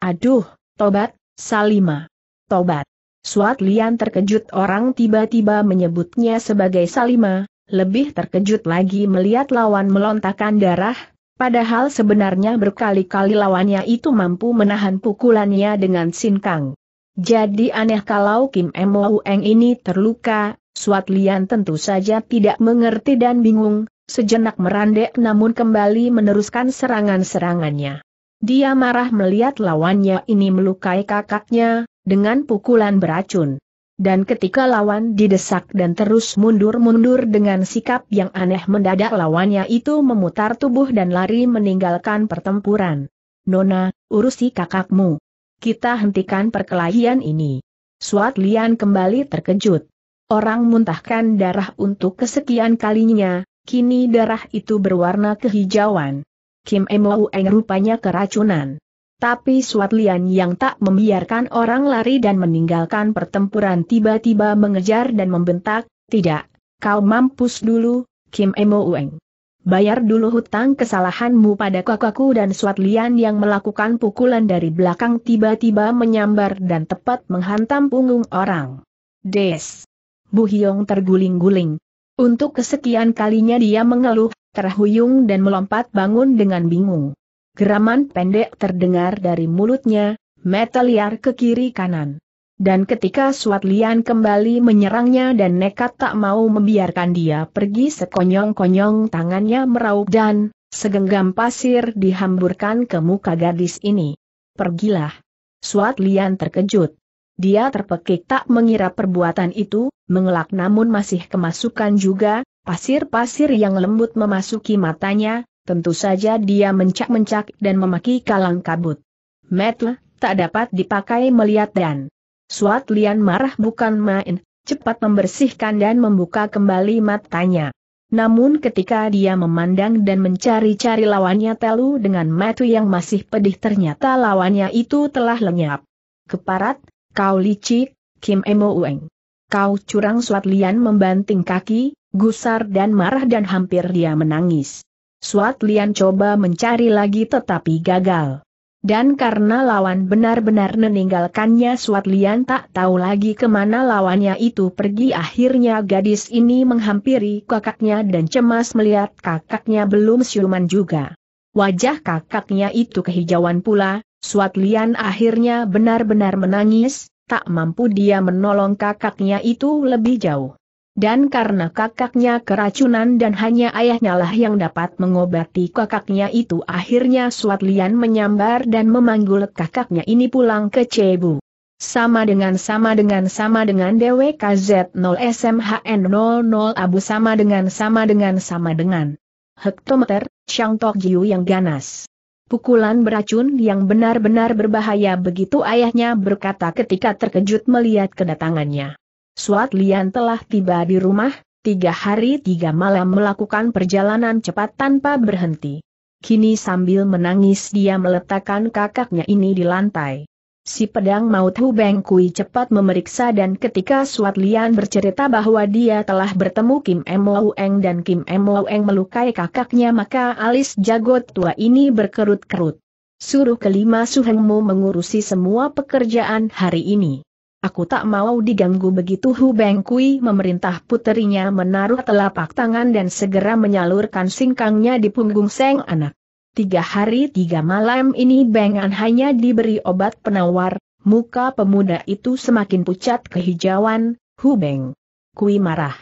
[SPEAKER 1] Aduh, tobat, Salima. Tobat. Suat Lian terkejut orang tiba-tiba menyebutnya sebagai Salima, lebih terkejut lagi melihat lawan melontarkan darah, Padahal sebenarnya berkali-kali lawannya itu mampu menahan pukulannya dengan sinkang. Jadi aneh kalau Kim Mo Eng ini terluka, Suat Lian tentu saja tidak mengerti dan bingung, sejenak merandek namun kembali meneruskan serangan-serangannya. Dia marah melihat lawannya ini melukai kakaknya, dengan pukulan beracun. Dan ketika lawan didesak dan terus mundur-mundur dengan sikap yang aneh mendadak lawannya itu memutar tubuh dan lari meninggalkan pertempuran. Nona, urusi kakakmu. Kita hentikan perkelahian ini. Suat Lian kembali terkejut. Orang muntahkan darah untuk kesekian kalinya, kini darah itu berwarna kehijauan. Kim Emo Eng rupanya keracunan. Tapi Lian yang tak membiarkan orang lari dan meninggalkan pertempuran tiba-tiba mengejar dan membentak, tidak, kau mampus dulu, Kim Emo Ueng. Bayar dulu hutang kesalahanmu pada kakakku dan Lian yang melakukan pukulan dari belakang tiba-tiba menyambar dan tepat menghantam punggung orang. Des. Bu Hyong terguling-guling. Untuk kesekian kalinya dia mengeluh, terhuyung dan melompat bangun dengan bingung. Geraman pendek terdengar dari mulutnya, mata liar ke kiri kanan. Dan ketika Suat Lian kembali menyerangnya dan nekat tak mau membiarkan dia pergi sekonyong-konyong tangannya meraup dan, segenggam pasir dihamburkan ke muka gadis ini. Pergilah. Suat Lian terkejut. Dia terpekik tak mengira perbuatan itu, mengelak namun masih kemasukan juga, pasir-pasir yang lembut memasuki matanya, Tentu saja dia mencak-mencak dan memaki kalang kabut. Metle, tak dapat dipakai melihat dan. Suat Lian marah bukan main, cepat membersihkan dan membuka kembali matanya. Namun ketika dia memandang dan mencari-cari lawannya Telu dengan matu yang masih pedih ternyata lawannya itu telah lenyap. Keparat, kau licik, Kim Emo Ueng. Kau curang Suat Lian membanting kaki, gusar dan marah dan hampir dia menangis. Suat Lian coba mencari lagi tetapi gagal. Dan karena lawan benar-benar meninggalkannya Suat Lian tak tahu lagi kemana lawannya itu pergi akhirnya gadis ini menghampiri kakaknya dan cemas melihat kakaknya belum siuman juga. Wajah kakaknya itu kehijauan pula, Suat Lian akhirnya benar-benar menangis, tak mampu dia menolong kakaknya itu lebih jauh. Dan karena kakaknya keracunan dan hanya ayahnya lah yang dapat mengobati kakaknya itu akhirnya Suat Lian menyambar dan memanggul kakaknya ini pulang ke Cebu. Sama dengan sama dengan sama dengan DWKZ 0 SMHN 00 Abu sama dengan sama dengan sama dengan hektometer, Shang Tok Jiu yang ganas. Pukulan beracun yang benar-benar berbahaya begitu ayahnya berkata ketika terkejut melihat kedatangannya. Suat Lian telah tiba di rumah, tiga hari tiga malam melakukan perjalanan cepat tanpa berhenti. Kini sambil menangis dia meletakkan kakaknya ini di lantai. Si pedang maut Hu Beng Kui cepat memeriksa dan ketika Suat Lian bercerita bahwa dia telah bertemu Kim M. Lau Eng dan Kim M. Lau Eng melukai kakaknya maka alis jagot tua ini berkerut-kerut. Suruh kelima suhengmu mengurusi semua pekerjaan hari ini. Aku tak mau diganggu begitu Hu Kui memerintah puterinya menaruh telapak tangan dan segera menyalurkan singkangnya di punggung Seng anak. Tiga hari tiga malam ini Bengan hanya diberi obat penawar, muka pemuda itu semakin pucat kehijauan, Hu Beng. Kui marah.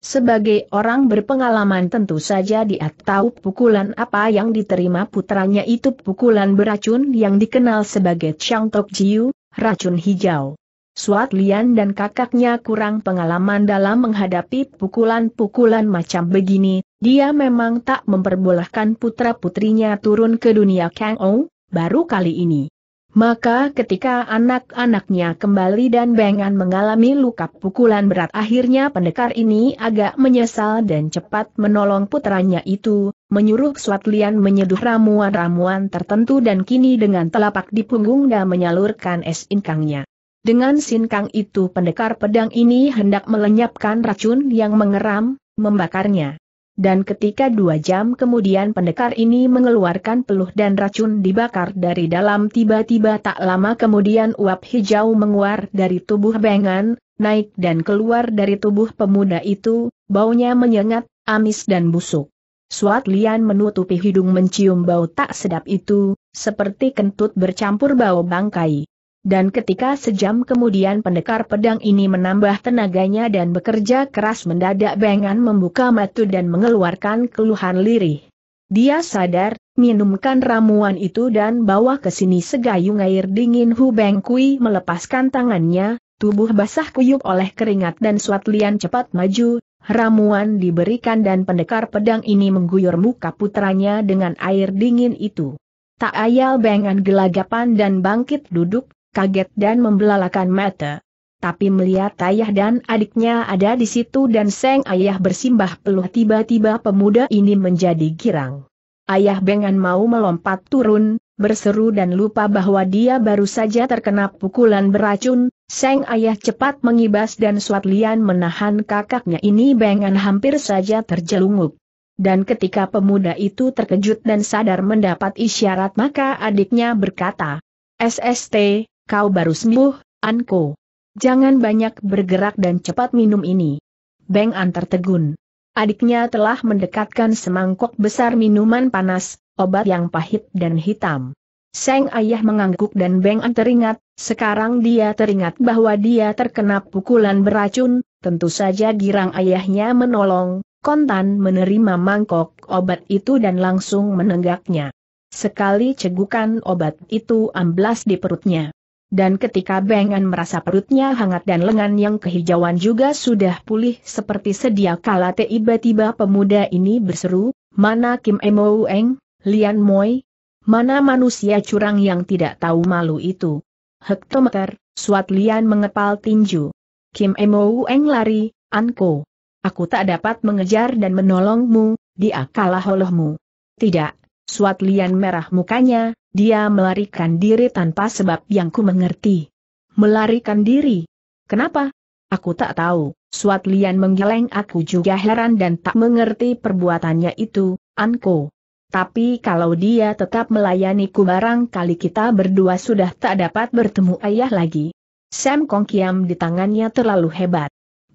[SPEAKER 1] Sebagai orang berpengalaman tentu saja dia tahu pukulan apa yang diterima putranya itu pukulan beracun yang dikenal sebagai Chang Tok Jiu, racun hijau. Suat Lian dan kakaknya kurang pengalaman dalam menghadapi pukulan-pukulan macam begini, dia memang tak memperbolehkan putra-putrinya turun ke dunia Kang Ou, baru kali ini. Maka ketika anak-anaknya kembali dan Bengan mengalami luka pukulan berat akhirnya pendekar ini agak menyesal dan cepat menolong putranya itu, menyuruh Suat Lian menyeduh ramuan-ramuan tertentu dan kini dengan telapak di punggung dan menyalurkan es inkangnya. Dengan sinkang itu pendekar pedang ini hendak melenyapkan racun yang mengeram, membakarnya. Dan ketika dua jam kemudian pendekar ini mengeluarkan peluh dan racun dibakar dari dalam tiba-tiba tak lama kemudian uap hijau menguar dari tubuh bengan, naik dan keluar dari tubuh pemuda itu, baunya menyengat, amis dan busuk. Suat Lian menutupi hidung mencium bau tak sedap itu, seperti kentut bercampur bau bangkai. Dan ketika sejam kemudian pendekar pedang ini menambah tenaganya dan bekerja keras mendadak Bengan membuka matu dan mengeluarkan keluhan lirih. Dia sadar, minumkan ramuan itu dan bawa ke sini segayung air dingin Hu Beng Kui melepaskan tangannya, tubuh basah kuyup oleh keringat dan suat lian cepat maju, ramuan diberikan dan pendekar pedang ini mengguyur muka putranya dengan air dingin itu. Tak ayal Bengan gelagapan dan bangkit duduk, kaget dan membelalakan mata. Tapi melihat ayah dan adiknya ada di situ dan seng ayah bersimbah peluh tiba-tiba pemuda ini menjadi girang. Ayah Bengan mau melompat turun, berseru dan lupa bahwa dia baru saja terkena pukulan beracun, seng ayah cepat mengibas dan lian menahan kakaknya ini Bengan hampir saja terjelungup. Dan ketika pemuda itu terkejut dan sadar mendapat isyarat maka adiknya berkata, SST, Kau baru sembuh, Anko. Jangan banyak bergerak dan cepat minum ini. Beng An tertegun. Adiknya telah mendekatkan semangkok besar minuman panas, obat yang pahit dan hitam. Seng ayah mengangguk dan Beng An teringat, sekarang dia teringat bahwa dia terkena pukulan beracun, tentu saja girang ayahnya menolong, kontan menerima mangkok obat itu dan langsung menenggaknya. Sekali cegukan obat itu amblas di perutnya dan ketika Bengan merasa perutnya hangat dan lengan yang kehijauan juga sudah pulih seperti sedia kala tiba-tiba pemuda ini berseru, mana Kim Emoueng, Lian Moi, mana manusia curang yang tidak tahu malu itu. Hektometer, suat Lian mengepal tinju. Kim Emoueng lari, Anko. Aku tak dapat mengejar dan menolongmu, dia kalah olehmu. Tidak, suat Lian merah mukanya, dia melarikan diri tanpa sebab yang ku mengerti. Melarikan diri? Kenapa? Aku tak tahu. Suat Lian menggeleng aku juga heran dan tak mengerti perbuatannya itu, Anko. Tapi kalau dia tetap melayani ku barangkali kita berdua sudah tak dapat bertemu ayah lagi. Sam Kong Kiam di tangannya terlalu hebat.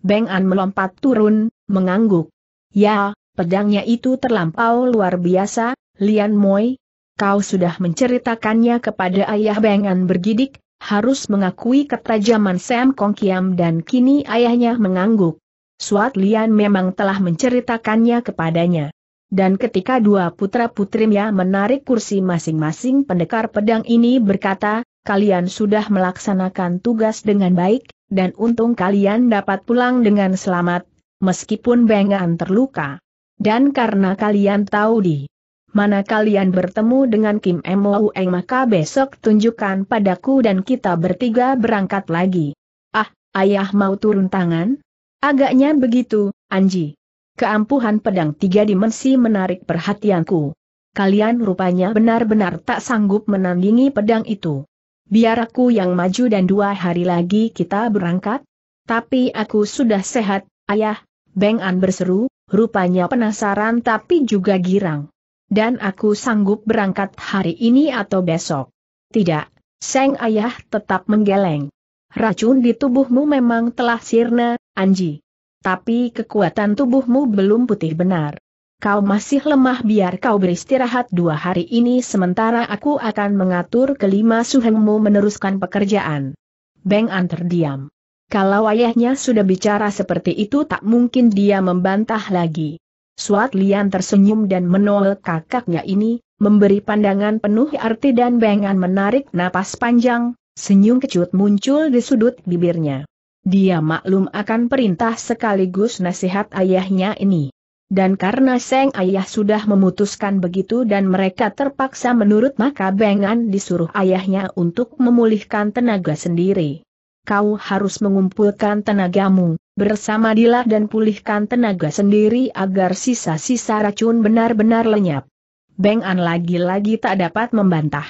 [SPEAKER 1] Beng An melompat turun, mengangguk. Ya, pedangnya itu terlampau luar biasa, Lian Moi, kau sudah menceritakannya kepada ayah Bengan bergidik, harus mengakui ketajaman Sam Kong Kiam dan kini ayahnya mengangguk. Suat Lian memang telah menceritakannya kepadanya. Dan ketika dua putra-putrinya menarik kursi masing-masing pendekar pedang ini berkata, kalian sudah melaksanakan tugas dengan baik, dan untung kalian dapat pulang dengan selamat, meskipun Bengan terluka. Dan karena kalian tahu di mana kalian bertemu dengan Kim Eng maka besok tunjukkan padaku dan kita bertiga berangkat lagi. Ah, ayah mau turun tangan? Agaknya begitu, Anji. Keampuhan pedang tiga dimensi menarik perhatianku. Kalian rupanya benar-benar tak sanggup menandingi pedang itu. Biar aku yang maju dan dua hari lagi kita berangkat? Tapi aku sudah sehat, ayah, Beng An berseru, rupanya penasaran tapi juga girang dan aku sanggup berangkat hari ini atau besok. Tidak, Seng Ayah tetap menggeleng. Racun di tubuhmu memang telah sirna, Anji. Tapi kekuatan tubuhmu belum putih benar. Kau masih lemah biar kau beristirahat dua hari ini sementara aku akan mengatur kelima suhengmu meneruskan pekerjaan. Beng An terdiam. Kalau ayahnya sudah bicara seperti itu tak mungkin dia membantah lagi. Suat Lian tersenyum dan menoleh kakaknya ini, memberi pandangan penuh arti dan Bengan menarik napas panjang, senyum kecut muncul di sudut bibirnya. Dia maklum akan perintah sekaligus nasihat ayahnya ini. Dan karena Seng ayah sudah memutuskan begitu dan mereka terpaksa menurut maka Bengan disuruh ayahnya untuk memulihkan tenaga sendiri kau harus mengumpulkan tenagamu, bersama Dila dan pulihkan tenaga sendiri agar sisa-sisa racun benar-benar lenyap. Beng An lagi-lagi tak dapat membantah.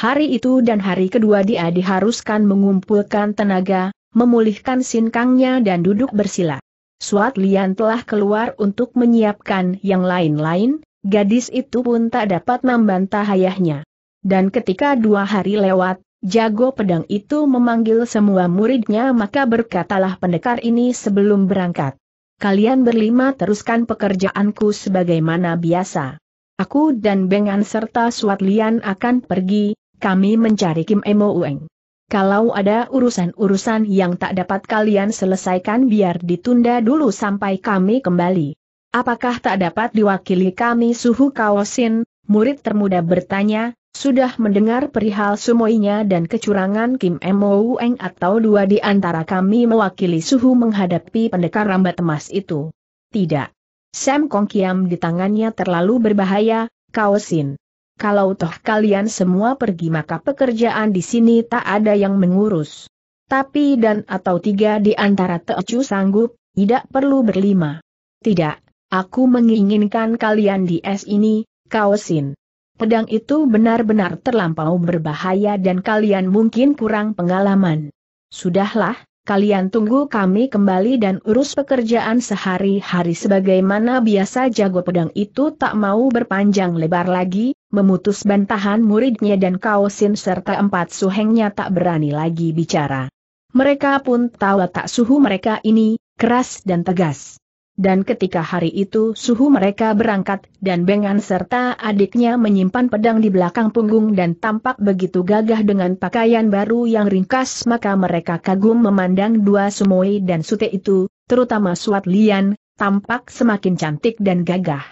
[SPEAKER 1] Hari itu dan hari kedua dia diharuskan mengumpulkan tenaga, memulihkan sinkangnya dan duduk bersila. Suat Lian telah keluar untuk menyiapkan yang lain-lain, gadis itu pun tak dapat membantah ayahnya. Dan ketika dua hari lewat, Jago pedang itu memanggil semua muridnya maka berkatalah pendekar ini sebelum berangkat. Kalian berlima teruskan pekerjaanku sebagaimana biasa. Aku dan Bengan serta Suat Lian akan pergi, kami mencari Kim Emo Ueng. Kalau ada urusan-urusan yang tak dapat kalian selesaikan biar ditunda dulu sampai kami kembali. Apakah tak dapat diwakili kami suhu kaosin, murid termuda bertanya, sudah mendengar perihal sumoinya dan kecurangan Kim Mo Eng atau dua di antara kami mewakili suhu menghadapi pendekar rambat emas itu? Tidak. Sam Kong Kiam di tangannya terlalu berbahaya, Kaosin. Kalau toh kalian semua pergi maka pekerjaan di sini tak ada yang mengurus. Tapi dan atau tiga di antara Teocu sanggup, tidak perlu berlima. Tidak, aku menginginkan kalian di es ini, Kaosin pedang itu benar-benar terlampau berbahaya dan kalian mungkin kurang pengalaman. Sudahlah, kalian tunggu kami kembali dan urus pekerjaan sehari-hari sebagaimana biasa jago pedang itu tak mau berpanjang lebar lagi, memutus bantahan muridnya dan kaosin serta empat suhengnya tak berani lagi bicara. Mereka pun tahu tak suhu mereka ini, keras dan tegas dan ketika hari itu suhu mereka berangkat, dan Bengan serta adiknya menyimpan pedang di belakang punggung dan tampak begitu gagah dengan pakaian baru yang ringkas maka mereka kagum memandang dua sumoi dan sute itu, terutama Suat Lian, tampak semakin cantik dan gagah.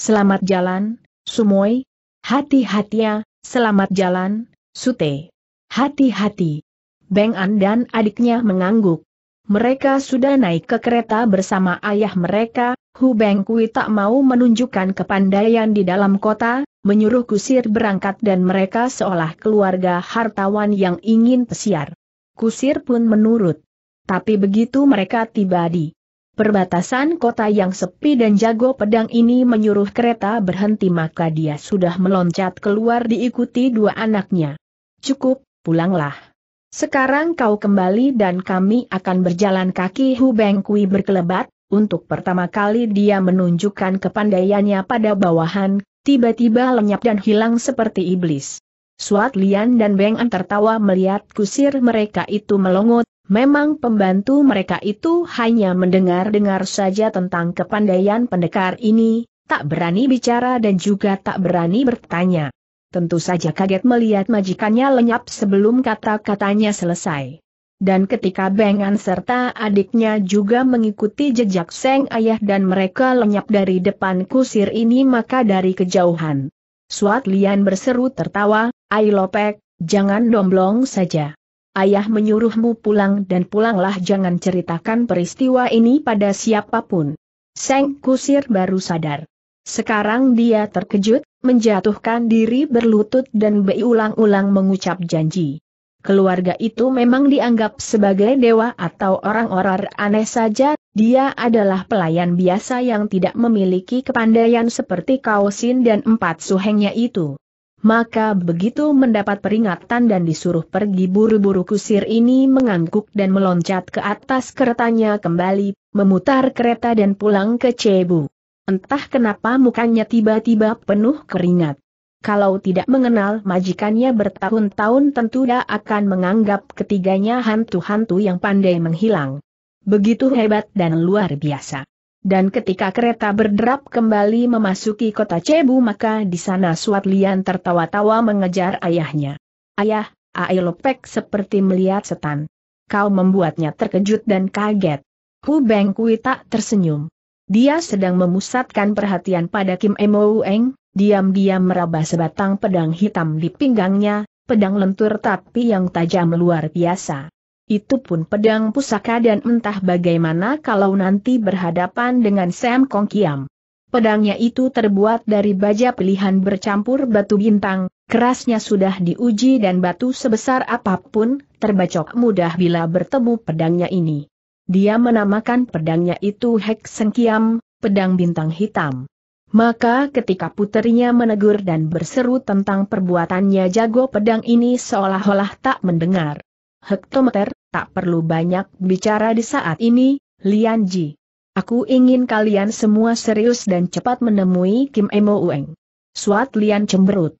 [SPEAKER 1] Selamat jalan, sumoi. Hati-hati ya, selamat jalan, sute. Hati-hati. Bengan dan adiknya mengangguk mereka sudah naik ke kereta bersama ayah mereka, Hu Bengkui tak mau menunjukkan kepandaian di dalam kota, menyuruh Kusir berangkat dan mereka seolah keluarga hartawan yang ingin pesiar. Kusir pun menurut. Tapi begitu mereka tiba di perbatasan kota yang sepi dan jago pedang ini menyuruh kereta berhenti maka dia sudah meloncat keluar diikuti dua anaknya. Cukup, pulanglah. Sekarang kau kembali dan kami akan berjalan kaki Hu Beng Kui berkelebat, untuk pertama kali dia menunjukkan kepandaiannya pada bawahan, tiba-tiba lenyap dan hilang seperti iblis. Suat Lian dan Beng An tertawa melihat kusir mereka itu melongot, memang pembantu mereka itu hanya mendengar-dengar saja tentang kepandaian pendekar ini, tak berani bicara dan juga tak berani bertanya tentu saja kaget melihat majikannya lenyap sebelum kata-katanya selesai. Dan ketika Bengan serta adiknya juga mengikuti jejak Seng Ayah dan mereka lenyap dari depan kusir ini maka dari kejauhan. Suat Lian berseru tertawa, Ai Lopek, jangan domblong saja. Ayah menyuruhmu pulang dan pulanglah jangan ceritakan peristiwa ini pada siapapun. Seng Kusir baru sadar. Sekarang dia terkejut, menjatuhkan diri berlutut dan berulang-ulang mengucap janji. Keluarga itu memang dianggap sebagai dewa atau orang-orang aneh saja, dia adalah pelayan biasa yang tidak memiliki kepandaian seperti Kaosin dan empat suhengnya itu. Maka begitu mendapat peringatan dan disuruh pergi buru-buru kusir ini mengangguk dan meloncat ke atas keretanya kembali, memutar kereta dan pulang ke Cebu. Entah kenapa mukanya tiba-tiba penuh keringat. Kalau tidak mengenal majikannya bertahun-tahun tentu dia akan menganggap ketiganya hantu-hantu yang pandai menghilang. Begitu hebat dan luar biasa. Dan ketika kereta berderap kembali memasuki kota Cebu maka di sana Suat Lian tertawa-tawa mengejar ayahnya. Ayah, Ailopek seperti melihat setan. Kau membuatnya terkejut dan kaget. Hu Beng Kui tak tersenyum. Dia sedang memusatkan perhatian pada Kim Emo Eng, diam-diam meraba sebatang pedang hitam di pinggangnya, pedang lentur tapi yang tajam luar biasa. Itu pun pedang pusaka dan entah bagaimana kalau nanti berhadapan dengan Sam Kong Kiam. Pedangnya itu terbuat dari baja pilihan bercampur batu bintang, kerasnya sudah diuji dan batu sebesar apapun, terbacok mudah bila bertemu pedangnya ini. Dia menamakan pedangnya itu Hek Sengkiam, pedang bintang hitam. Maka ketika puterinya menegur dan berseru tentang perbuatannya jago pedang ini seolah-olah tak mendengar. Hektometer, tak perlu banyak bicara di saat ini, Lian Ji. Aku ingin kalian semua serius dan cepat menemui Kim Emo Ueng. Suat Lian cemberut.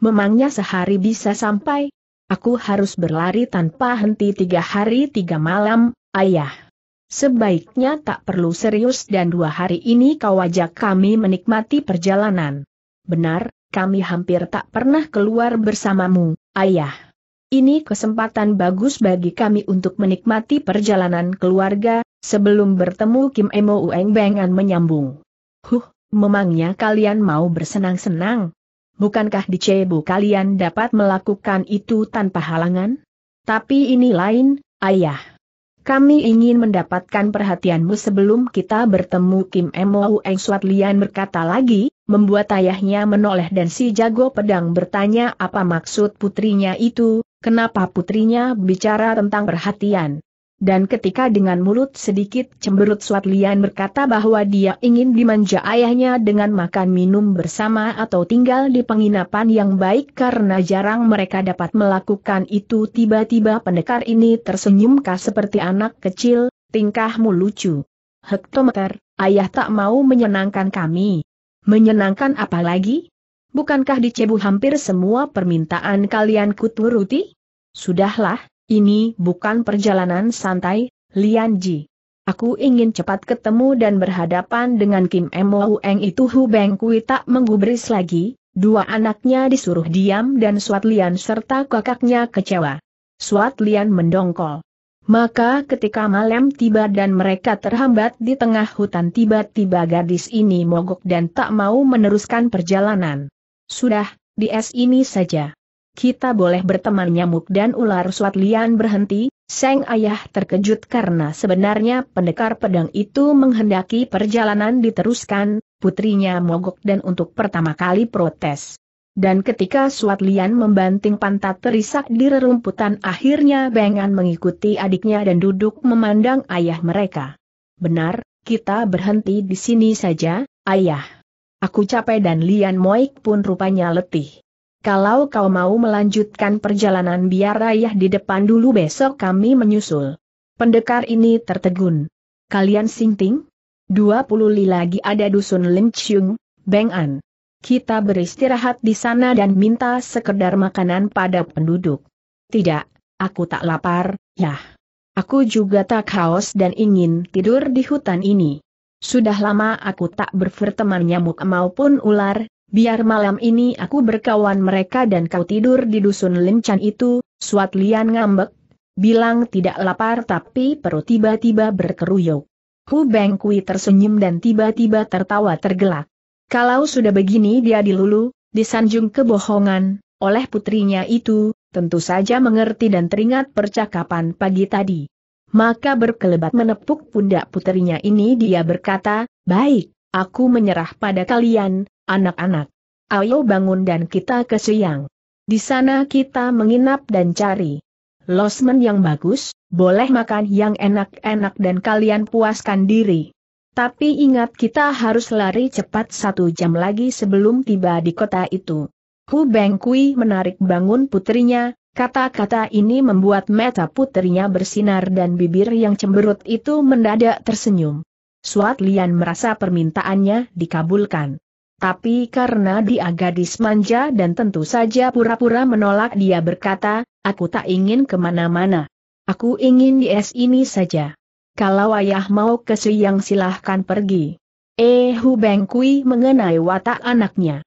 [SPEAKER 1] Memangnya sehari bisa sampai? Aku harus berlari tanpa henti tiga hari tiga malam, ayah. Sebaiknya tak perlu serius dan dua hari ini kau ajak kami menikmati perjalanan. Benar, kami hampir tak pernah keluar bersamamu, ayah. Ini kesempatan bagus bagi kami untuk menikmati perjalanan keluarga, sebelum bertemu Kim Emo Ueng Bengan menyambung. Huh, memangnya kalian mau bersenang-senang? Bukankah di Cebu kalian dapat melakukan itu tanpa halangan? Tapi ini lain, ayah. Kami ingin mendapatkan perhatianmu sebelum kita bertemu Kim Emo Eng Suat Lian berkata lagi, membuat ayahnya menoleh dan si jago pedang bertanya apa maksud putrinya itu, kenapa putrinya bicara tentang perhatian. Dan ketika dengan mulut sedikit cemberut Suat Lian berkata bahwa dia ingin dimanja ayahnya dengan makan minum bersama atau tinggal di penginapan yang baik karena jarang mereka dapat melakukan itu tiba-tiba pendekar ini tersenyumkah seperti anak kecil, tingkahmu lucu. Hektometer, ayah tak mau menyenangkan kami. Menyenangkan apa lagi? Bukankah di hampir semua permintaan kalian kuturuti? Sudahlah, ini bukan perjalanan santai, Lian Ji. Aku ingin cepat ketemu dan berhadapan dengan Kim Mo Eng itu Hu Beng Kui tak menggubris lagi, dua anaknya disuruh diam dan Suat Lian serta kakaknya kecewa. Suat Lian mendongkol. Maka ketika malam tiba dan mereka terhambat di tengah hutan tiba-tiba gadis ini mogok dan tak mau meneruskan perjalanan. Sudah, di es ini saja kita boleh berteman nyamuk dan ular Suat Lian berhenti, Seng Ayah terkejut karena sebenarnya pendekar pedang itu menghendaki perjalanan diteruskan, putrinya mogok dan untuk pertama kali protes. Dan ketika Suat Lian membanting pantat terisak di rerumputan akhirnya Bengan mengikuti adiknya dan duduk memandang ayah mereka. Benar, kita berhenti di sini saja, ayah. Aku capek dan Lian Moik pun rupanya letih kalau kau mau melanjutkan perjalanan biar ayah di depan dulu besok kami menyusul. Pendekar ini tertegun. Kalian sinting? 20 li lagi ada dusun Limchung, Beng'an. Kita beristirahat di sana dan minta sekedar makanan pada penduduk. Tidak, aku tak lapar, yah. Aku juga tak haus dan ingin tidur di hutan ini. Sudah lama aku tak berfirteman nyamuk maupun ular, Biar malam ini aku berkawan mereka dan kau tidur di dusun lencan itu, suat lian ngambek, bilang tidak lapar tapi perut tiba-tiba berkeruyuk. Hu Beng Kui tersenyum dan tiba-tiba tertawa tergelak. Kalau sudah begini dia dilulu, disanjung kebohongan, oleh putrinya itu, tentu saja mengerti dan teringat percakapan pagi tadi. Maka berkelebat menepuk pundak putrinya ini dia berkata, baik, Aku menyerah pada kalian, anak-anak. Ayo bangun dan kita ke siang. Di sana kita menginap dan cari losmen yang bagus, boleh makan yang enak-enak dan kalian puaskan diri. Tapi ingat kita harus lari cepat satu jam lagi sebelum tiba di kota itu. Hu Beng menarik bangun putrinya, kata-kata ini membuat mata putrinya bersinar dan bibir yang cemberut itu mendadak tersenyum. Suat Lian merasa permintaannya dikabulkan. Tapi karena dia gadis manja dan tentu saja pura-pura menolak dia berkata, aku tak ingin kemana-mana. Aku ingin di es ini saja. Kalau ayah mau ke siang silahkan pergi. Eh Hu Beng Kui mengenai watak anaknya.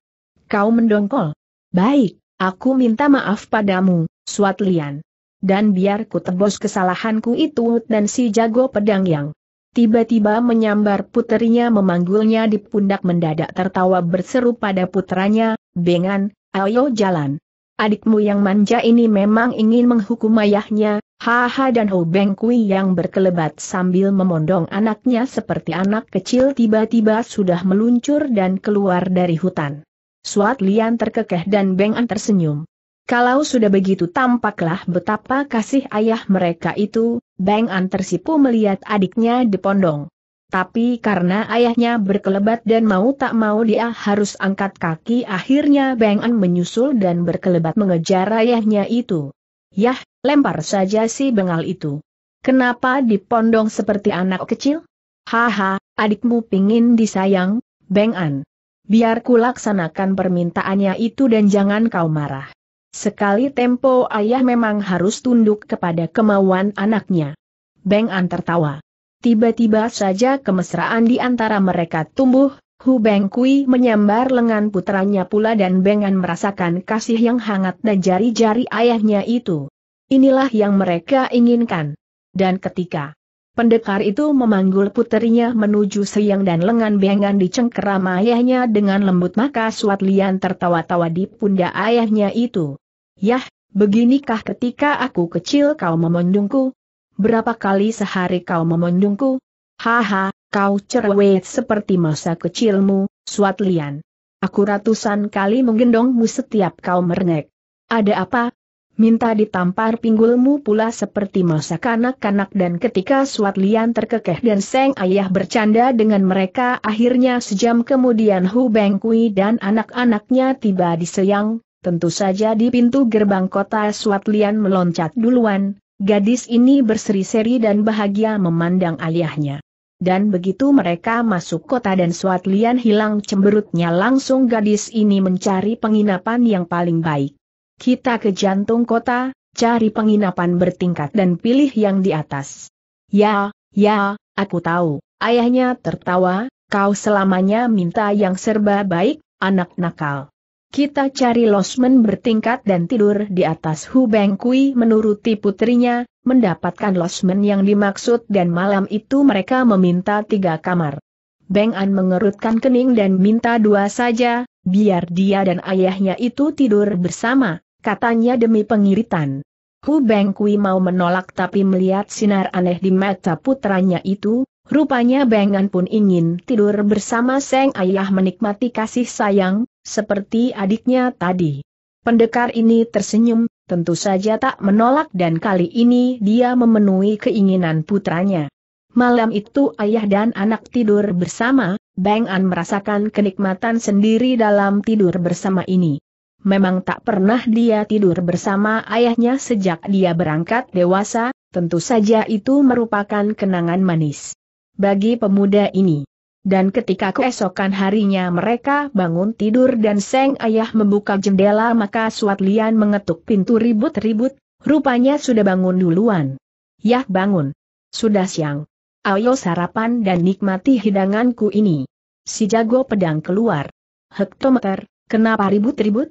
[SPEAKER 1] Kau mendongkol. Baik, aku minta maaf padamu, Suat Lian. Dan biar ku tebus kesalahanku itu dan si jago pedang yang tiba-tiba menyambar puterinya memanggulnya di pundak mendadak tertawa berseru pada putranya, Bengan, ayo jalan. Adikmu yang manja ini memang ingin menghukum ayahnya, haha dan Ho Beng Kui yang berkelebat sambil memondong anaknya seperti anak kecil tiba-tiba sudah meluncur dan keluar dari hutan. Suat Lian terkekeh dan Beng An tersenyum. Kalau sudah begitu tampaklah betapa kasih ayah mereka itu, Bang An tersipu melihat adiknya di pondong. Tapi karena ayahnya berkelebat dan mau tak mau dia harus angkat kaki akhirnya Bang An menyusul dan berkelebat mengejar ayahnya itu. Yah, lempar saja si bengal itu. Kenapa di pondong seperti anak kecil? Haha, adikmu pingin disayang, Bang An. Biar kulaksanakan permintaannya itu dan jangan kau marah. Sekali tempo ayah memang harus tunduk kepada kemauan anaknya. Beng An tertawa. Tiba-tiba saja kemesraan di antara mereka tumbuh, Hu Beng Kui menyambar lengan putranya pula dan Beng An merasakan kasih yang hangat dan jari-jari ayahnya itu. Inilah yang mereka inginkan. Dan ketika Pendekar itu memanggul puterinya menuju siang dan lengan bengan di cengkeram ayahnya dengan lembut maka Suat Lian tertawa-tawa di pundak ayahnya itu. Yah, beginikah ketika aku kecil kau memondungku? Berapa kali sehari kau memondungku? Haha, kau cerewet seperti masa kecilmu, Suat Lian. Aku ratusan kali menggendongmu setiap kau merengek. Ada apa, minta ditampar pinggulmu pula seperti masa kanak-kanak dan ketika Suat Lian terkekeh dan Seng Ayah bercanda dengan mereka akhirnya sejam kemudian Hu Beng Kui dan anak-anaknya tiba di Seyang, tentu saja di pintu gerbang kota Suat Lian meloncat duluan, gadis ini berseri-seri dan bahagia memandang ayahnya. Dan begitu mereka masuk kota dan Suat Lian hilang cemberutnya langsung gadis ini mencari penginapan yang paling baik. Kita ke jantung kota, cari penginapan bertingkat dan pilih yang di atas. Ya, ya, aku tahu, ayahnya tertawa, kau selamanya minta yang serba baik, anak nakal. Kita cari losmen bertingkat dan tidur di atas Hubeng Kui menuruti putrinya, mendapatkan losmen yang dimaksud dan malam itu mereka meminta tiga kamar. Beng An mengerutkan kening dan minta dua saja, biar dia dan ayahnya itu tidur bersama katanya demi pengiritan. Hu Beng Kui mau menolak tapi melihat sinar aneh di mata putranya itu, rupanya Bengan pun ingin tidur bersama Seng Ayah menikmati kasih sayang, seperti adiknya tadi. Pendekar ini tersenyum, tentu saja tak menolak dan kali ini dia memenuhi keinginan putranya. Malam itu ayah dan anak tidur bersama, Bengan merasakan kenikmatan sendiri dalam tidur bersama ini. Memang tak pernah dia tidur bersama ayahnya sejak dia berangkat dewasa, tentu saja itu merupakan kenangan manis bagi pemuda ini. Dan ketika keesokan harinya mereka bangun tidur dan Seng Ayah membuka jendela maka Suat Lian mengetuk pintu ribut-ribut, rupanya sudah bangun duluan. Yah bangun. Sudah siang. Ayo sarapan dan nikmati hidanganku ini. Si jago pedang keluar. Hektometer, kenapa ribut-ribut?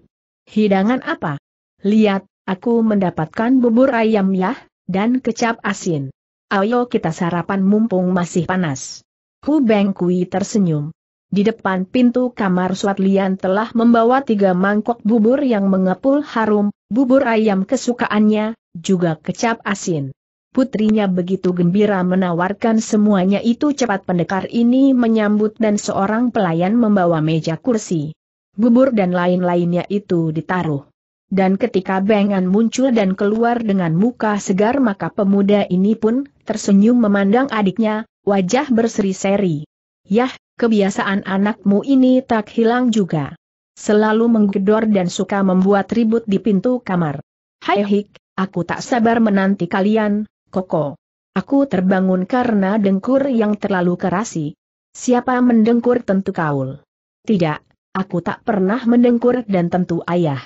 [SPEAKER 1] Hidangan apa? Lihat, aku mendapatkan bubur ayam ya, dan kecap asin. Ayo kita sarapan mumpung masih panas. Hu Beng Kui tersenyum. Di depan pintu kamar Suat Lian telah membawa tiga mangkok bubur yang mengepul harum, bubur ayam kesukaannya, juga kecap asin. Putrinya begitu gembira menawarkan semuanya itu cepat pendekar ini menyambut dan seorang pelayan membawa meja kursi bubur dan lain-lainnya itu ditaruh. Dan ketika Bengan muncul dan keluar dengan muka segar maka pemuda ini pun tersenyum memandang adiknya, wajah berseri-seri. Yah, kebiasaan anakmu ini tak hilang juga. Selalu menggedor dan suka membuat ribut di pintu kamar. Hai hik, aku tak sabar menanti kalian, koko. Aku terbangun karena dengkur yang terlalu kerasi. Siapa mendengkur tentu kaul. Tidak, Aku tak pernah mendengkur dan tentu ayah.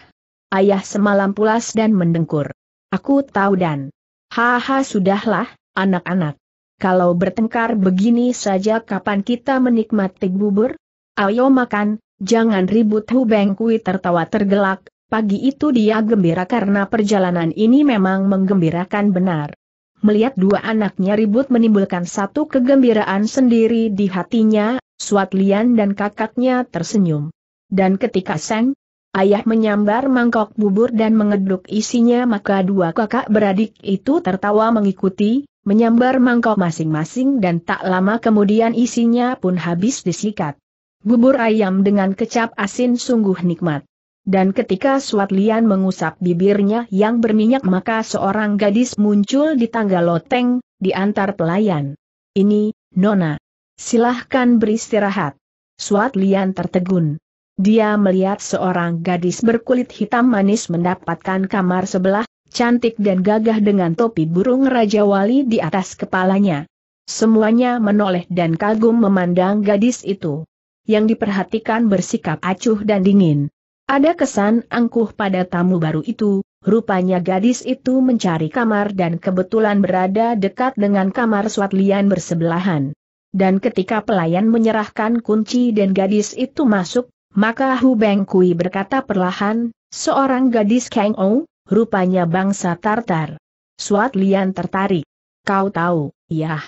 [SPEAKER 1] Ayah semalam pulas dan mendengkur. Aku tahu dan. Haha sudahlah, anak-anak. Kalau bertengkar begini saja kapan kita menikmati bubur? Ayo makan, jangan ribut Hubeng Kui tertawa tergelak, pagi itu dia gembira karena perjalanan ini memang menggembirakan benar. Melihat dua anaknya ribut menimbulkan satu kegembiraan sendiri di hatinya, Suatlian dan kakaknya tersenyum. Dan ketika sang ayah menyambar mangkok bubur dan mengeduk isinya maka dua kakak beradik itu tertawa mengikuti, menyambar mangkok masing-masing dan tak lama kemudian isinya pun habis disikat. Bubur ayam dengan kecap asin sungguh nikmat. Dan ketika Suat Lian mengusap bibirnya yang berminyak maka seorang gadis muncul di tangga loteng, di antar pelayan. Ini, Nona. Silahkan beristirahat. Suat Lian tertegun. Dia melihat seorang gadis berkulit hitam manis mendapatkan kamar sebelah, cantik dan gagah dengan topi burung Raja Wali di atas kepalanya. Semuanya menoleh dan kagum memandang gadis itu. Yang diperhatikan bersikap acuh dan dingin. Ada kesan angkuh pada tamu baru itu, rupanya gadis itu mencari kamar dan kebetulan berada dekat dengan kamar Swatlian bersebelahan. Dan ketika pelayan menyerahkan kunci dan gadis itu masuk, maka Hu Beng Kui berkata perlahan, seorang gadis Kang Ou, rupanya bangsa Tartar. Suat Lian tertarik. Kau tahu, yah.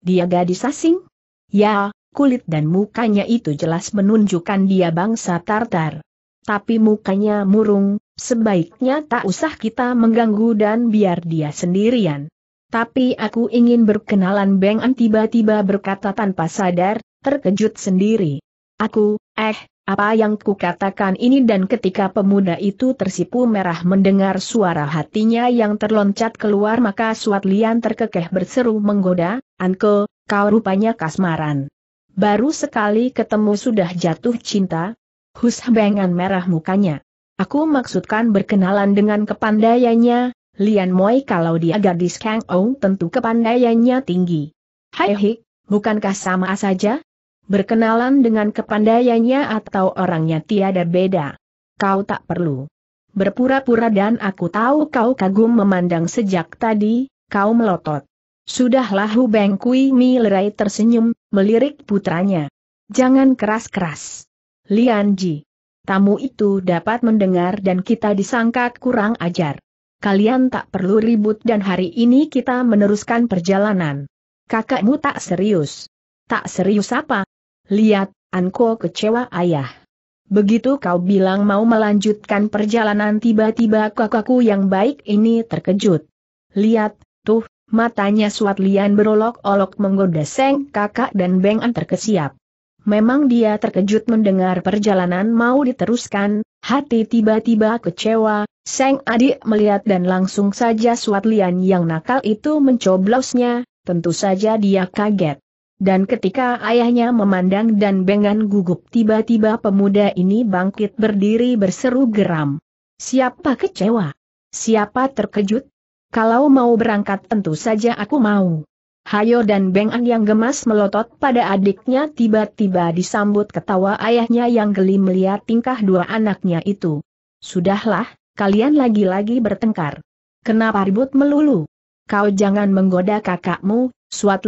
[SPEAKER 1] Dia gadis asing? Ya, kulit dan mukanya itu jelas menunjukkan dia bangsa Tartar. Tapi mukanya murung, sebaiknya tak usah kita mengganggu dan biar dia sendirian. Tapi aku ingin berkenalan Beng An tiba-tiba berkata tanpa sadar, terkejut sendiri. Aku, eh, apa yang kukatakan ini dan ketika pemuda itu tersipu merah mendengar suara hatinya yang terloncat keluar maka Suat Lian terkekeh berseru menggoda, Anko, kau rupanya kasmaran. Baru sekali ketemu sudah jatuh cinta? Hus bengan merah mukanya. Aku maksudkan berkenalan dengan kepandaiannya, Lian Moi kalau dia gadis Kang Ou tentu kepandaiannya tinggi. Hai hik, bukankah sama saja? Berkenalan dengan kepandaiannya atau orangnya tiada beda. Kau tak perlu berpura-pura dan aku tahu kau kagum memandang sejak tadi, kau melotot. Sudahlah Hu Beng Kui Mi lerai tersenyum, melirik putranya. Jangan keras-keras. Lian Ji. Tamu itu dapat mendengar dan kita disangka kurang ajar. Kalian tak perlu ribut dan hari ini kita meneruskan perjalanan. Kakakmu tak serius. Tak serius apa? Lihat, Anko kecewa ayah. Begitu kau bilang mau melanjutkan perjalanan tiba-tiba kakakku yang baik ini terkejut. Lihat, tuh, matanya Suat Lian berolok-olok menggoda Seng kakak dan Beng An terkesiap. Memang dia terkejut mendengar perjalanan mau diteruskan, hati tiba-tiba kecewa, Seng adik melihat dan langsung saja Suat Lian yang nakal itu mencoblosnya, tentu saja dia kaget. Dan ketika ayahnya memandang dan bengan gugup tiba-tiba pemuda ini bangkit berdiri berseru geram. Siapa kecewa? Siapa terkejut? Kalau mau berangkat tentu saja aku mau. Hayo dan bengan yang gemas melotot pada adiknya tiba-tiba disambut ketawa ayahnya yang geli melihat tingkah dua anaknya itu. Sudahlah, kalian lagi-lagi bertengkar. Kenapa ribut melulu? Kau jangan menggoda kakakmu, Suat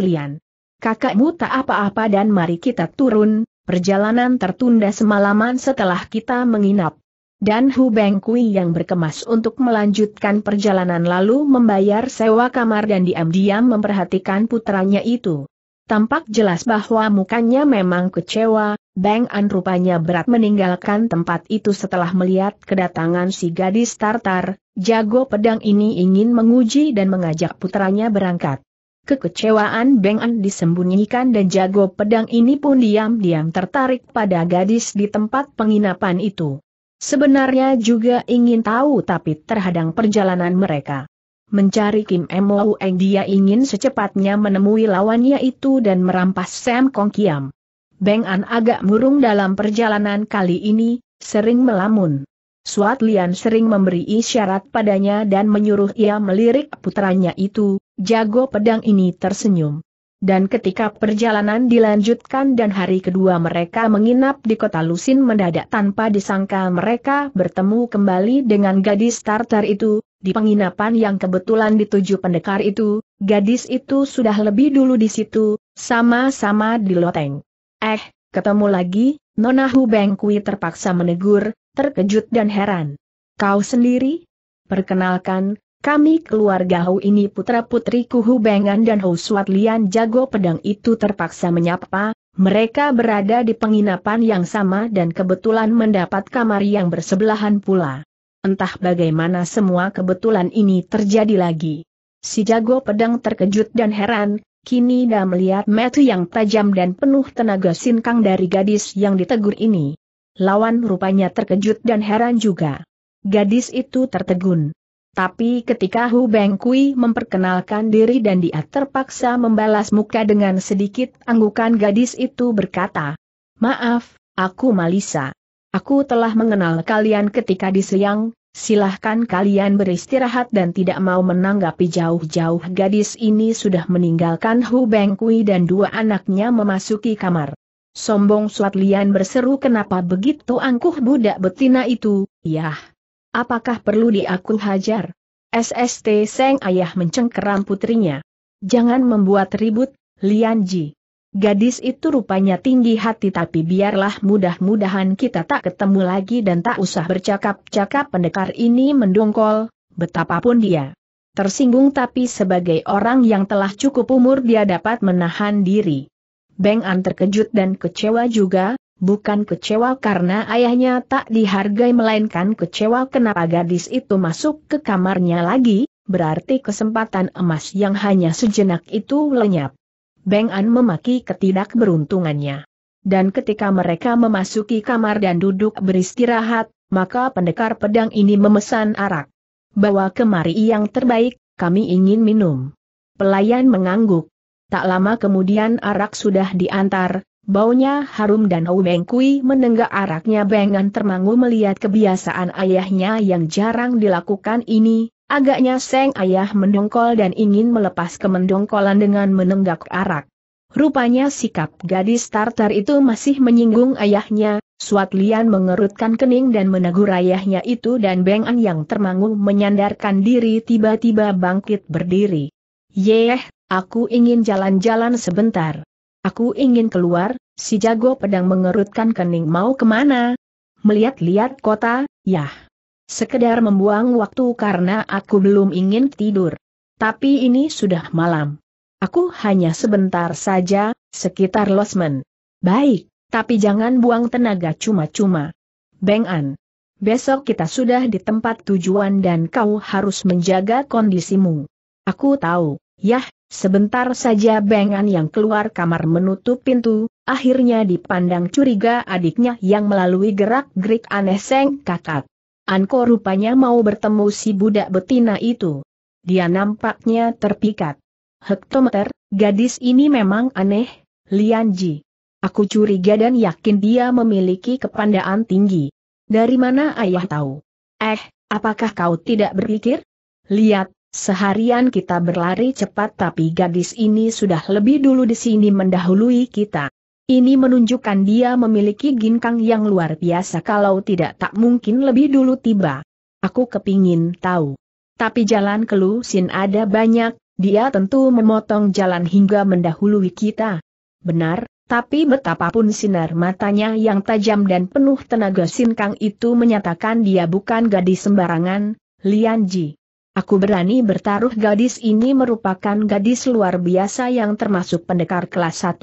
[SPEAKER 1] kakakmu tak apa-apa dan mari kita turun, perjalanan tertunda semalaman setelah kita menginap. Dan Hu Beng Kui yang berkemas untuk melanjutkan perjalanan lalu membayar sewa kamar dan diam-diam memperhatikan putranya itu. Tampak jelas bahwa mukanya memang kecewa, Bang An rupanya berat meninggalkan tempat itu setelah melihat kedatangan si gadis Tartar, jago pedang ini ingin menguji dan mengajak putranya berangkat. Kekecewaan Beng An disembunyikan dan jago pedang ini pun diam-diam tertarik pada gadis di tempat penginapan itu. Sebenarnya juga ingin tahu tapi terhadang perjalanan mereka. Mencari Kim Mo Eng dia ingin secepatnya menemui lawannya itu dan merampas Sam Kong Kiam. Beng An agak murung dalam perjalanan kali ini, sering melamun. Suat Lian sering memberi isyarat padanya dan menyuruh ia melirik putranya itu, Jago pedang ini tersenyum. Dan ketika perjalanan dilanjutkan dan hari kedua mereka menginap di kota Lusin mendadak tanpa disangka mereka bertemu kembali dengan gadis Tartar itu, di penginapan yang kebetulan dituju pendekar itu, gadis itu sudah lebih dulu di situ, sama-sama di loteng. Eh, ketemu lagi, Nona Hu Bengkui terpaksa menegur, terkejut dan heran. Kau sendiri? Perkenalkan, kami keluarga Hu ini putra-putriku Hu Bengan dan Hu Suat jago pedang itu terpaksa menyapa, mereka berada di penginapan yang sama dan kebetulan mendapat kamar yang bersebelahan pula. Entah bagaimana semua kebetulan ini terjadi lagi. Si jago pedang terkejut dan heran, kini dah melihat mata yang tajam dan penuh tenaga sinkang dari gadis yang ditegur ini. Lawan rupanya terkejut dan heran juga. Gadis itu tertegun. Tapi ketika Hu Bengkui memperkenalkan diri dan dia terpaksa membalas muka dengan sedikit anggukan gadis itu berkata, Maaf, aku Malisa. Aku telah mengenal kalian ketika di siang, silahkan kalian beristirahat dan tidak mau menanggapi jauh-jauh gadis ini sudah meninggalkan Hu Bengkui dan dua anaknya memasuki kamar. Sombong Suat Lian berseru kenapa begitu angkuh budak betina itu, yah, Apakah perlu diakun hajar? SST Seng Ayah mencengkeram putrinya. Jangan membuat ribut, Lian Ji. Gadis itu rupanya tinggi hati tapi biarlah mudah-mudahan kita tak ketemu lagi dan tak usah bercakap-cakap pendekar ini mendongkol, betapapun dia. Tersinggung tapi sebagai orang yang telah cukup umur dia dapat menahan diri. Beng An terkejut dan kecewa juga, bukan kecewa karena ayahnya tak dihargai melainkan kecewa kenapa gadis itu masuk ke kamarnya lagi, berarti kesempatan emas yang hanya sejenak itu lenyap. Beng An memaki ketidakberuntungannya. Dan ketika mereka memasuki kamar dan duduk beristirahat, maka pendekar pedang ini memesan arak. Bawa kemari yang terbaik, kami ingin minum. Pelayan mengangguk. Tak lama kemudian arak sudah diantar, Baunya harum dan Hou Mengkui menenggak araknya bengan termangu melihat kebiasaan ayahnya yang jarang dilakukan ini, Agaknya Seng Ayah mendongkol dan ingin melepas kemendongkolan dengan menenggak arak. Rupanya sikap gadis Tartar itu masih menyinggung ayahnya, Suat Lian mengerutkan kening dan menegur ayahnya itu dan Bengan yang termangu menyandarkan diri tiba-tiba bangkit berdiri. Yeh, aku ingin jalan-jalan sebentar. Aku ingin keluar, si jago pedang mengerutkan kening mau kemana? Melihat-lihat kota, yah. Sekedar membuang waktu karena aku belum ingin tidur. Tapi ini sudah malam. Aku hanya sebentar saja, sekitar losmen. Baik, tapi jangan buang tenaga cuma-cuma. Bengan. Besok kita sudah di tempat tujuan dan kau harus menjaga kondisimu. Aku tahu, yah, Sebentar saja Bengan yang keluar kamar menutup pintu, akhirnya dipandang curiga adiknya yang melalui gerak-gerik aneh seng kakak. Anko rupanya mau bertemu si budak betina itu. Dia nampaknya terpikat. Hektometer, gadis ini memang aneh, Lianji. Aku curiga dan yakin dia memiliki kepandaan tinggi. Dari mana ayah tahu? Eh, apakah kau tidak berpikir? Lihat, Seharian kita berlari cepat tapi gadis ini sudah lebih dulu di sini mendahului kita. Ini menunjukkan dia memiliki ginkang yang luar biasa kalau tidak tak mungkin lebih dulu tiba. Aku kepingin tahu. Tapi jalan ke sin ada banyak, dia tentu memotong jalan hingga mendahului kita. Benar, tapi betapapun sinar matanya yang tajam dan penuh tenaga sinkang itu menyatakan dia bukan gadis sembarangan, Lian Ji. Aku berani bertaruh gadis ini merupakan gadis luar biasa yang termasuk pendekar kelas 1.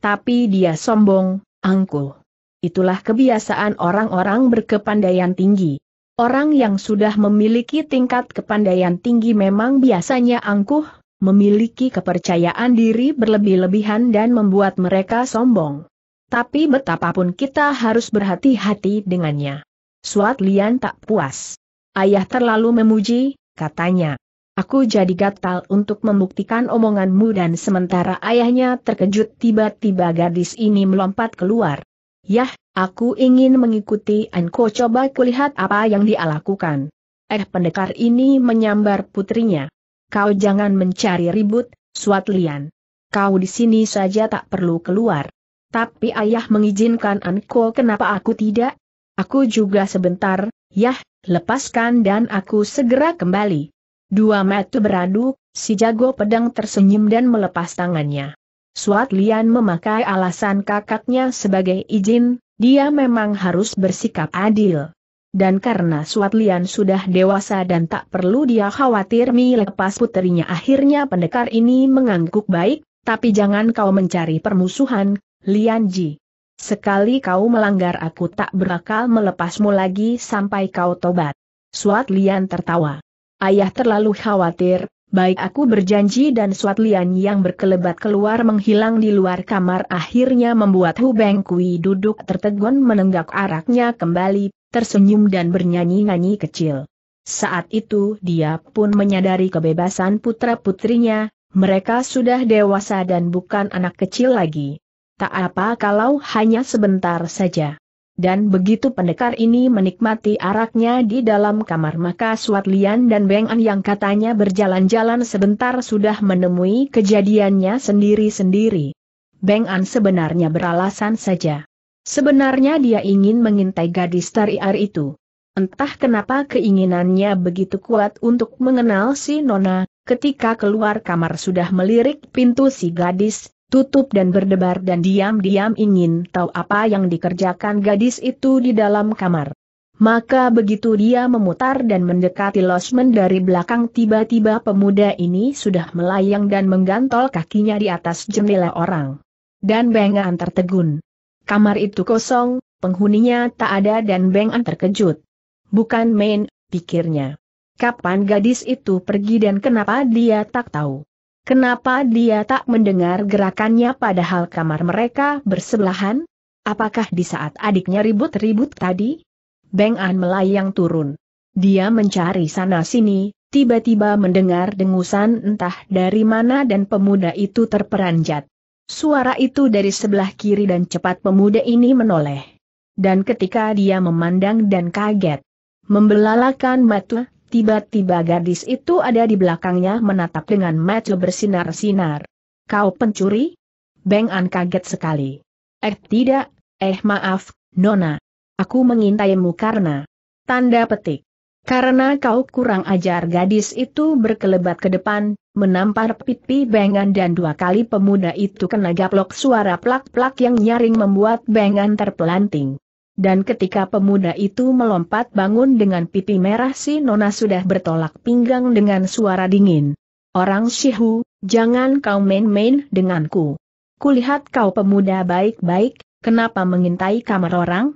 [SPEAKER 1] Tapi dia sombong, angkuh. Itulah kebiasaan orang-orang berkepandaian tinggi. Orang yang sudah memiliki tingkat kepandaian tinggi memang biasanya angkuh, memiliki kepercayaan diri berlebih-lebihan dan membuat mereka sombong. Tapi betapapun kita harus berhati-hati dengannya. Suat Lian tak puas. Ayah terlalu memuji, katanya. Aku jadi gatal untuk membuktikan omonganmu dan sementara ayahnya terkejut tiba-tiba gadis ini melompat keluar. Yah, aku ingin mengikuti Anko coba kulihat apa yang dia lakukan. Eh pendekar ini menyambar putrinya. Kau jangan mencari ribut, Swatlian. Kau di sini saja tak perlu keluar. Tapi ayah mengizinkan Anko kenapa aku tidak? Aku juga sebentar, Yah, lepaskan dan aku segera kembali. Dua mata beradu, si jago pedang tersenyum dan melepas tangannya. Suat Lian memakai alasan kakaknya sebagai izin, dia memang harus bersikap adil. Dan karena Suat Lian sudah dewasa dan tak perlu dia khawatir melepas puterinya akhirnya pendekar ini mengangguk baik, tapi jangan kau mencari permusuhan, Lian Ji. Sekali kau melanggar aku tak berakal melepasmu lagi sampai kau tobat. Suat Lian tertawa. Ayah terlalu khawatir, baik aku berjanji dan Suat Lian yang berkelebat keluar menghilang di luar kamar akhirnya membuat Hu Beng Kui duduk tertegun menenggak araknya kembali, tersenyum dan bernyanyi-nyanyi kecil. Saat itu dia pun menyadari kebebasan putra-putrinya, mereka sudah dewasa dan bukan anak kecil lagi. Tak apa kalau hanya sebentar saja. Dan begitu pendekar ini menikmati araknya di dalam kamar maka Suat Lian dan Beng An yang katanya berjalan-jalan sebentar sudah menemui kejadiannya sendiri-sendiri. Beng An sebenarnya beralasan saja. Sebenarnya dia ingin mengintai gadis tariar itu. Entah kenapa keinginannya begitu kuat untuk mengenal si Nona, ketika keluar kamar sudah melirik pintu si gadis, tutup dan berdebar dan diam-diam ingin tahu apa yang dikerjakan gadis itu di dalam kamar. Maka begitu dia memutar dan mendekati losmen dari belakang tiba-tiba pemuda ini sudah melayang dan menggantol kakinya di atas jendela orang. Dan Bengan tertegun. Kamar itu kosong, penghuninya tak ada dan Bengan terkejut. Bukan main, pikirnya. Kapan gadis itu pergi dan kenapa dia tak tahu. Kenapa dia tak mendengar gerakannya padahal kamar mereka bersebelahan? Apakah di saat adiknya ribut-ribut tadi? Beng An melayang turun. Dia mencari sana-sini, tiba-tiba mendengar dengusan entah dari mana dan pemuda itu terperanjat. Suara itu dari sebelah kiri dan cepat pemuda ini menoleh. Dan ketika dia memandang dan kaget, membelalakan mata, Tiba-tiba gadis itu ada di belakangnya menatap dengan mata bersinar-sinar. Kau pencuri? Beng An kaget sekali. Eh tidak, eh maaf, Nona. Aku mengintaimu karena... Tanda petik. Karena kau kurang ajar gadis itu berkelebat ke depan, menampar pipi Bengan dan dua kali pemuda itu kena gaplok suara plak-plak yang nyaring membuat Bengan terpelanting. Dan ketika pemuda itu melompat bangun dengan pipi merah si Nona sudah bertolak pinggang dengan suara dingin. Orang Shihu, jangan kau main-main denganku. Kulihat kau pemuda baik-baik, kenapa mengintai kamar orang?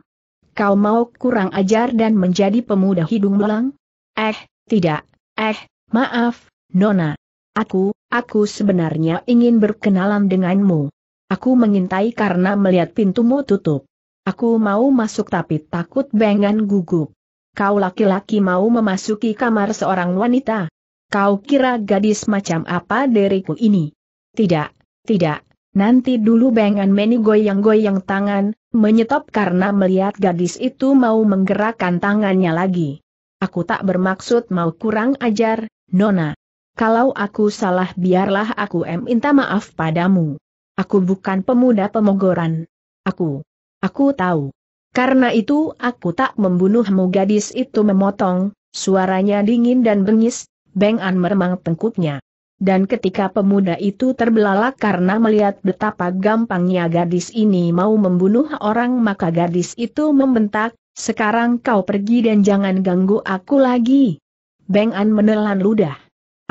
[SPEAKER 1] Kau mau kurang ajar dan menjadi pemuda hidung belang? Eh, tidak, eh, maaf, Nona. Aku, aku sebenarnya ingin berkenalan denganmu. Aku mengintai karena melihat pintumu tutup. Aku mau masuk tapi takut bengan gugup. Kau laki-laki mau memasuki kamar seorang wanita. Kau kira gadis macam apa deriku ini? Tidak, tidak, nanti dulu bengan meni goyang-goyang tangan, menyetop karena melihat gadis itu mau menggerakkan tangannya lagi. Aku tak bermaksud mau kurang ajar, Nona. Kalau aku salah biarlah aku minta maaf padamu. Aku bukan pemuda pemogoran. Aku Aku tahu. Karena itu aku tak membunuhmu gadis itu memotong, suaranya dingin dan bengis, Beng An meremang tengkuknya. Dan ketika pemuda itu terbelalak karena melihat betapa gampangnya gadis ini mau membunuh orang maka gadis itu membentak, sekarang kau pergi dan jangan ganggu aku lagi. Beng An menelan ludah.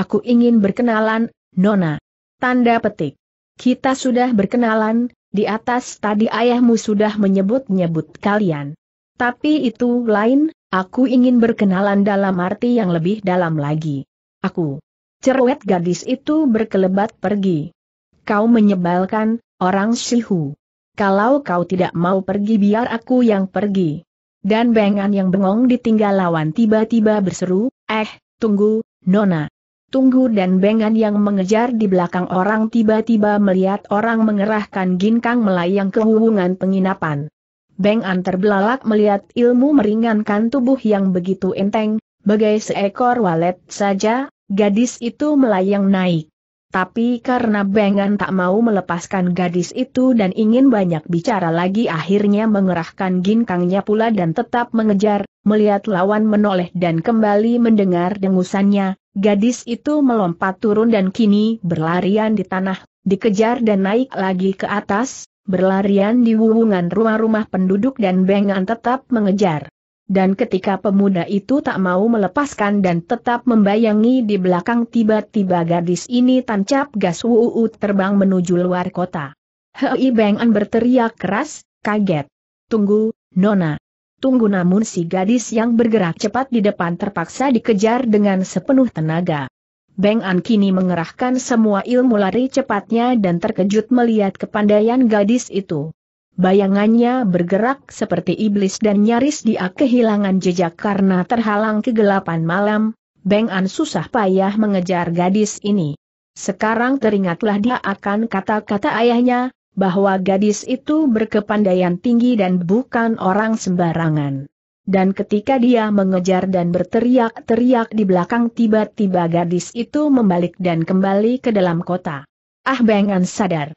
[SPEAKER 1] Aku ingin berkenalan, Nona. Tanda petik. Kita sudah berkenalan, di atas tadi ayahmu sudah menyebut-nyebut kalian. Tapi itu lain, aku ingin berkenalan dalam arti yang lebih dalam lagi. Aku. Cerewet gadis itu berkelebat pergi. Kau menyebalkan, orang sihu. Kalau kau tidak mau pergi biar aku yang pergi. Dan bengan yang bengong ditinggal lawan tiba-tiba berseru, eh, tunggu, Nona. Tunggu dan Bengan yang mengejar di belakang orang tiba-tiba melihat orang mengerahkan ginkang melayang ke hubungan penginapan. Bengan terbelalak melihat ilmu meringankan tubuh yang begitu enteng, bagai seekor walet saja, gadis itu melayang naik. Tapi karena Bengan tak mau melepaskan gadis itu dan ingin banyak bicara lagi akhirnya mengerahkan ginkangnya pula dan tetap mengejar, melihat lawan menoleh dan kembali mendengar dengusannya, Gadis itu melompat turun dan kini berlarian di tanah, dikejar dan naik lagi ke atas, berlarian di wuwungan rumah-rumah penduduk dan Bengan tetap mengejar. Dan ketika pemuda itu tak mau melepaskan dan tetap membayangi di belakang tiba-tiba gadis ini tancap gas wuu terbang menuju luar kota. Hei Bengan berteriak keras, kaget. Tunggu, Nona tunggu namun si gadis yang bergerak cepat di depan terpaksa dikejar dengan sepenuh tenaga. Beng An kini mengerahkan semua ilmu lari cepatnya dan terkejut melihat kepandaian gadis itu. Bayangannya bergerak seperti iblis dan nyaris dia kehilangan jejak karena terhalang kegelapan malam, Beng An susah payah mengejar gadis ini. Sekarang teringatlah dia akan kata-kata ayahnya, bahwa gadis itu berkepandaian tinggi dan bukan orang sembarangan. Dan ketika dia mengejar dan berteriak-teriak di belakang tiba-tiba gadis itu membalik dan kembali ke dalam kota. Ah Bengan sadar.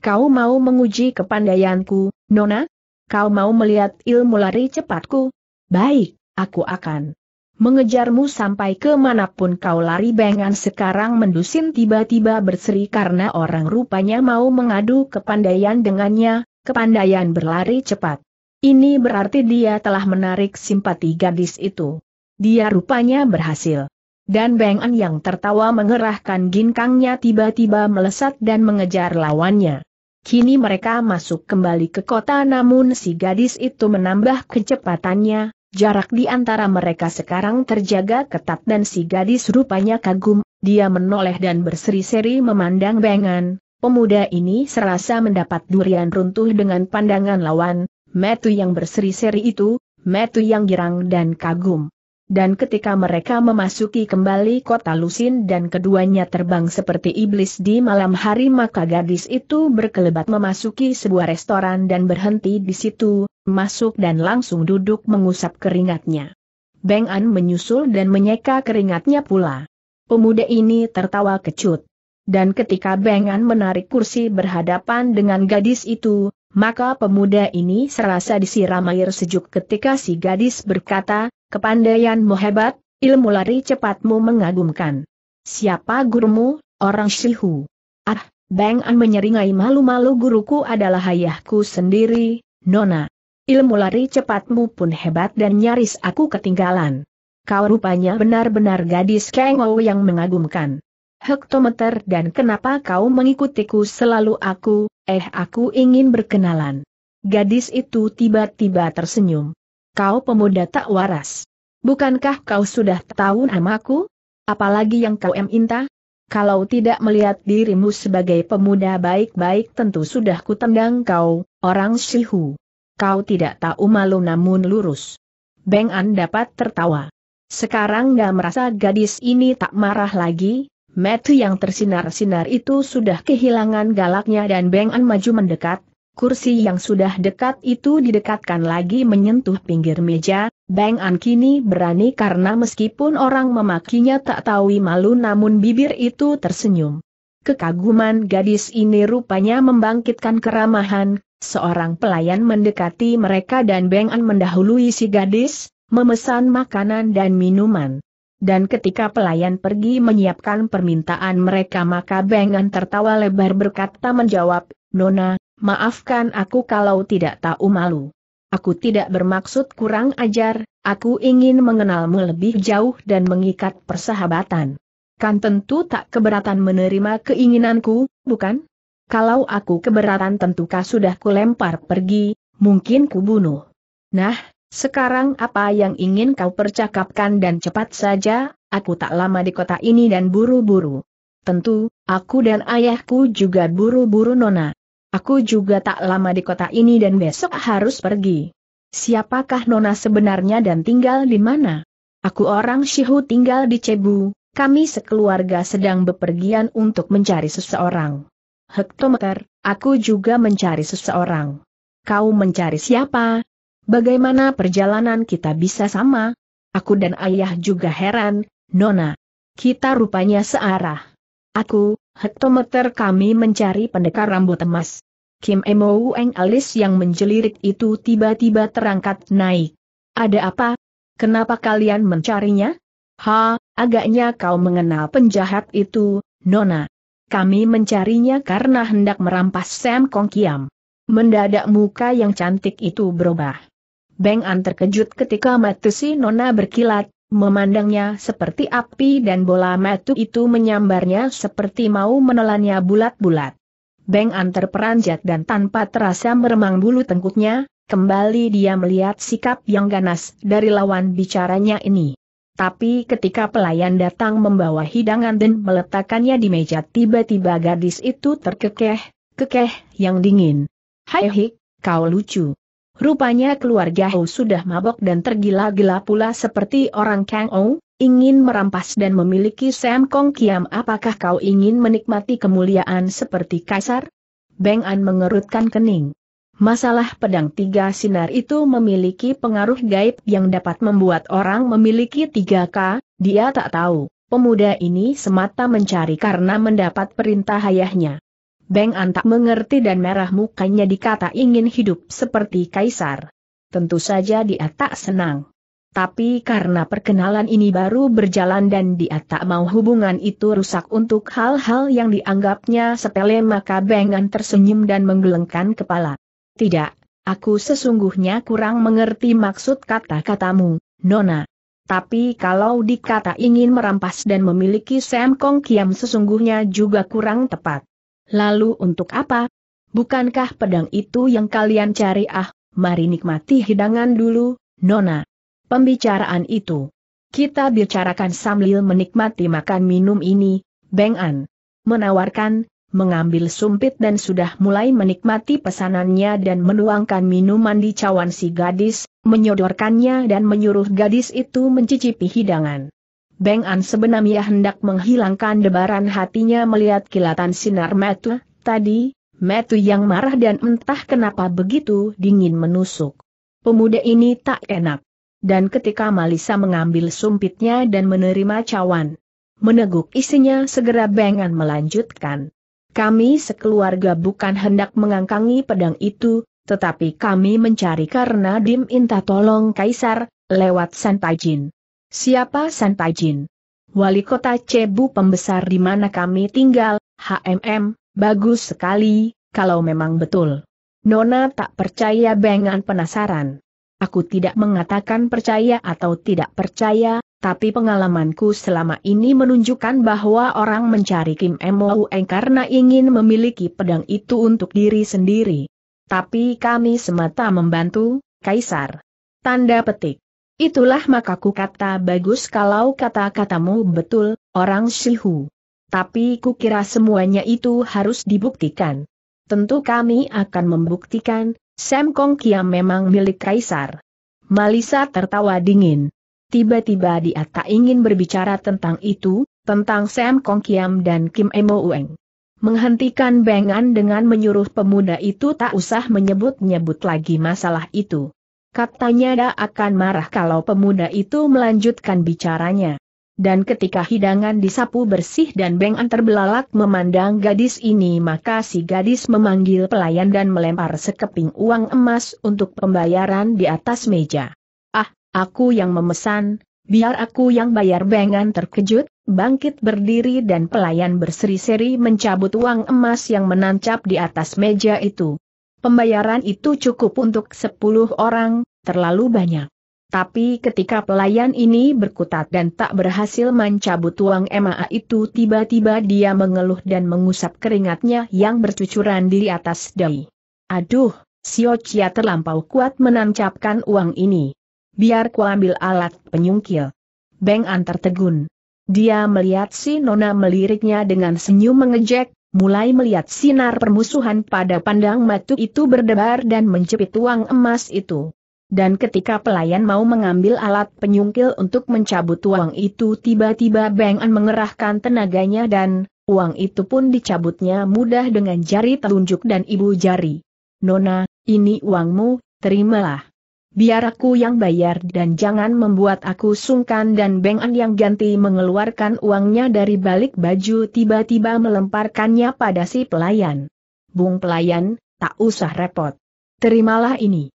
[SPEAKER 1] Kau mau menguji kepandaianku, Nona? Kau mau melihat ilmu lari cepatku? Baik, aku akan mengejarmu sampai kemanapun kau lari bengan sekarang mendusin tiba-tiba berseri karena orang rupanya mau mengadu kepandaian dengannya, kepandaian berlari cepat. Ini berarti dia telah menarik simpati gadis itu. Dia rupanya berhasil. Dan Beng yang tertawa mengerahkan ginkangnya tiba-tiba melesat dan mengejar lawannya. Kini mereka masuk kembali ke kota namun si gadis itu menambah kecepatannya, Jarak di antara mereka sekarang terjaga ketat dan si gadis rupanya kagum, dia menoleh dan berseri-seri memandang Bengan. Pemuda ini serasa mendapat durian runtuh dengan pandangan lawan, metu yang berseri-seri itu, metu yang girang dan kagum dan ketika mereka memasuki kembali kota Lusin dan keduanya terbang seperti iblis di malam hari maka gadis itu berkelebat memasuki sebuah restoran dan berhenti di situ, masuk dan langsung duduk mengusap keringatnya. Beng An menyusul dan menyeka keringatnya pula. Pemuda ini tertawa kecut. Dan ketika Beng An menarik kursi berhadapan dengan gadis itu, maka pemuda ini serasa disiram air sejuk ketika si gadis berkata, kepandaianmu hebat, ilmu lari cepatmu mengagumkan. Siapa gurumu, orang Shihu? Ah, Bang An menyeringai malu-malu guruku adalah ayahku sendiri, Nona. Ilmu lari cepatmu pun hebat dan nyaris aku ketinggalan. Kau rupanya benar-benar gadis kengau yang mengagumkan. Hektometer dan kenapa kau mengikutiku selalu aku, Eh aku ingin berkenalan. Gadis itu tiba-tiba tersenyum. Kau pemuda tak waras. Bukankah kau sudah tahu namaku? Apalagi yang kau minta? Kalau tidak melihat dirimu sebagai pemuda baik-baik tentu sudah kutendang kau, orang Shihu. Kau tidak tahu malu namun lurus. Beng An dapat tertawa. Sekarang gak merasa gadis ini tak marah lagi, Matthew yang tersinar-sinar itu sudah kehilangan galaknya dan Beng An maju mendekat, kursi yang sudah dekat itu didekatkan lagi menyentuh pinggir meja, Beng An kini berani karena meskipun orang memakinya tak tahu malu namun bibir itu tersenyum. Kekaguman gadis ini rupanya membangkitkan keramahan, seorang pelayan mendekati mereka dan Beng An mendahului si gadis, memesan makanan dan minuman dan ketika pelayan pergi menyiapkan permintaan mereka maka Bengan tertawa lebar berkata menjawab, Nona, maafkan aku kalau tidak tahu malu. Aku tidak bermaksud kurang ajar, aku ingin mengenalmu lebih jauh dan mengikat persahabatan. Kan tentu tak keberatan menerima keinginanku, bukan? Kalau aku keberatan tentukah sudah kulempar pergi, mungkin kubunuh. Nah, sekarang apa yang ingin kau percakapkan dan cepat saja, aku tak lama di kota ini dan buru-buru. Tentu, aku dan ayahku juga buru-buru nona. Aku juga tak lama di kota ini dan besok harus pergi. Siapakah nona sebenarnya dan tinggal di mana? Aku orang Shihu tinggal di Cebu, kami sekeluarga sedang bepergian untuk mencari seseorang. Hektometer, aku juga mencari seseorang. Kau mencari siapa, Bagaimana perjalanan kita bisa sama? Aku dan ayah juga heran, Nona. Kita rupanya searah. Aku, hektometer kami mencari pendekar rambut emas. Kim Emo Eng alis yang menjelirik itu tiba-tiba terangkat naik. Ada apa? Kenapa kalian mencarinya? Ha, agaknya kau mengenal penjahat itu, Nona. Kami mencarinya karena hendak merampas Sam Kong Kiam. Mendadak muka yang cantik itu berubah. Beng An terkejut ketika mata si Nona berkilat, memandangnya seperti api dan bola matu itu menyambarnya seperti mau menelannya bulat-bulat. Beng An terperanjat dan tanpa terasa meremang bulu tengkuknya, kembali dia melihat sikap yang ganas dari lawan bicaranya ini. Tapi ketika pelayan datang membawa hidangan dan meletakkannya di meja tiba-tiba gadis itu terkekeh, kekeh yang dingin. Hai hik, kau lucu. Rupanya keluarga Ho sudah mabok dan tergila-gila pula seperti orang Kang Ou, ingin merampas dan memiliki Sam Kong Kiam apakah kau ingin menikmati kemuliaan seperti kaisar? Beng An mengerutkan kening. Masalah pedang tiga sinar itu memiliki pengaruh gaib yang dapat membuat orang memiliki tiga k dia tak tahu, pemuda ini semata mencari karena mendapat perintah ayahnya. Beng An tak mengerti dan merah mukanya dikata ingin hidup seperti kaisar. Tentu saja dia tak senang. Tapi karena perkenalan ini baru berjalan dan dia tak mau hubungan itu rusak untuk hal-hal yang dianggapnya sepele maka Beng An tersenyum dan menggelengkan kepala. Tidak, aku sesungguhnya kurang mengerti maksud kata-katamu, Nona. Tapi kalau dikata ingin merampas dan memiliki Sam Kong Kiam sesungguhnya juga kurang tepat. Lalu untuk apa? Bukankah pedang itu yang kalian cari ah, mari nikmati hidangan dulu, Nona. Pembicaraan itu. Kita bicarakan sambil menikmati makan minum ini, Beng An. Menawarkan, mengambil sumpit dan sudah mulai menikmati pesanannya dan menuangkan minuman di cawan si gadis, menyodorkannya dan menyuruh gadis itu mencicipi hidangan. Beng An sebenarnya hendak menghilangkan debaran hatinya melihat kilatan sinar metu, tadi, metu yang marah dan entah kenapa begitu dingin menusuk. Pemuda ini tak enak. Dan ketika Malisa mengambil sumpitnya dan menerima cawan, meneguk isinya segera Beng An melanjutkan. Kami sekeluarga bukan hendak mengangkangi pedang itu, tetapi kami mencari karena Dim Inta tolong Kaisar, lewat Santajin. Siapa Jin? Wali kota Cebu pembesar di mana kami tinggal, HMM, bagus sekali, kalau memang betul. Nona tak percaya bengan penasaran. Aku tidak mengatakan percaya atau tidak percaya, tapi pengalamanku selama ini menunjukkan bahwa orang mencari Kim Eng karena ingin memiliki pedang itu untuk diri sendiri. Tapi kami semata membantu, Kaisar. Tanda petik. Itulah maka ku kata bagus kalau kata-katamu betul, orang Sihu. Tapi ku kira semuanya itu harus dibuktikan. Tentu kami akan membuktikan, Sam Kong Kiam memang milik Kaisar. Malisa tertawa dingin. Tiba-tiba dia tak ingin berbicara tentang itu, tentang Sam Kong Kiam dan Kim Emo Ueng. Menghentikan bengan dengan menyuruh pemuda itu tak usah menyebut-nyebut lagi masalah itu. Katanya dia akan marah kalau pemuda itu melanjutkan bicaranya. Dan ketika hidangan disapu bersih dan Bengan terbelalak memandang gadis ini maka si gadis memanggil pelayan dan melempar sekeping uang emas untuk pembayaran di atas meja. Ah, aku yang memesan, biar aku yang bayar Bengan terkejut, bangkit berdiri dan pelayan berseri-seri mencabut uang emas yang menancap di atas meja itu. Pembayaran itu cukup untuk 10 orang, terlalu banyak. Tapi ketika pelayan ini berkutat dan tak berhasil mencabut uang MAA itu tiba-tiba dia mengeluh dan mengusap keringatnya yang bercucuran di atas dahi. Aduh, Sio Chia terlampau kuat menancapkan uang ini. Biar ku ambil alat penyungkil. Beng antar tegun. Dia melihat si Nona meliriknya dengan senyum mengejek, mulai melihat sinar permusuhan pada pandang matu itu berdebar dan menjepit uang emas itu. Dan ketika pelayan mau mengambil alat penyungkil untuk mencabut uang itu tiba-tiba An mengerahkan tenaganya dan, uang itu pun dicabutnya mudah dengan jari telunjuk dan ibu jari. Nona, ini uangmu, terimalah. Biar aku yang bayar dan jangan membuat aku sungkan dan Bengan yang ganti mengeluarkan uangnya dari balik baju tiba-tiba melemparkannya pada si pelayan. Bung pelayan, tak usah repot. Terimalah ini.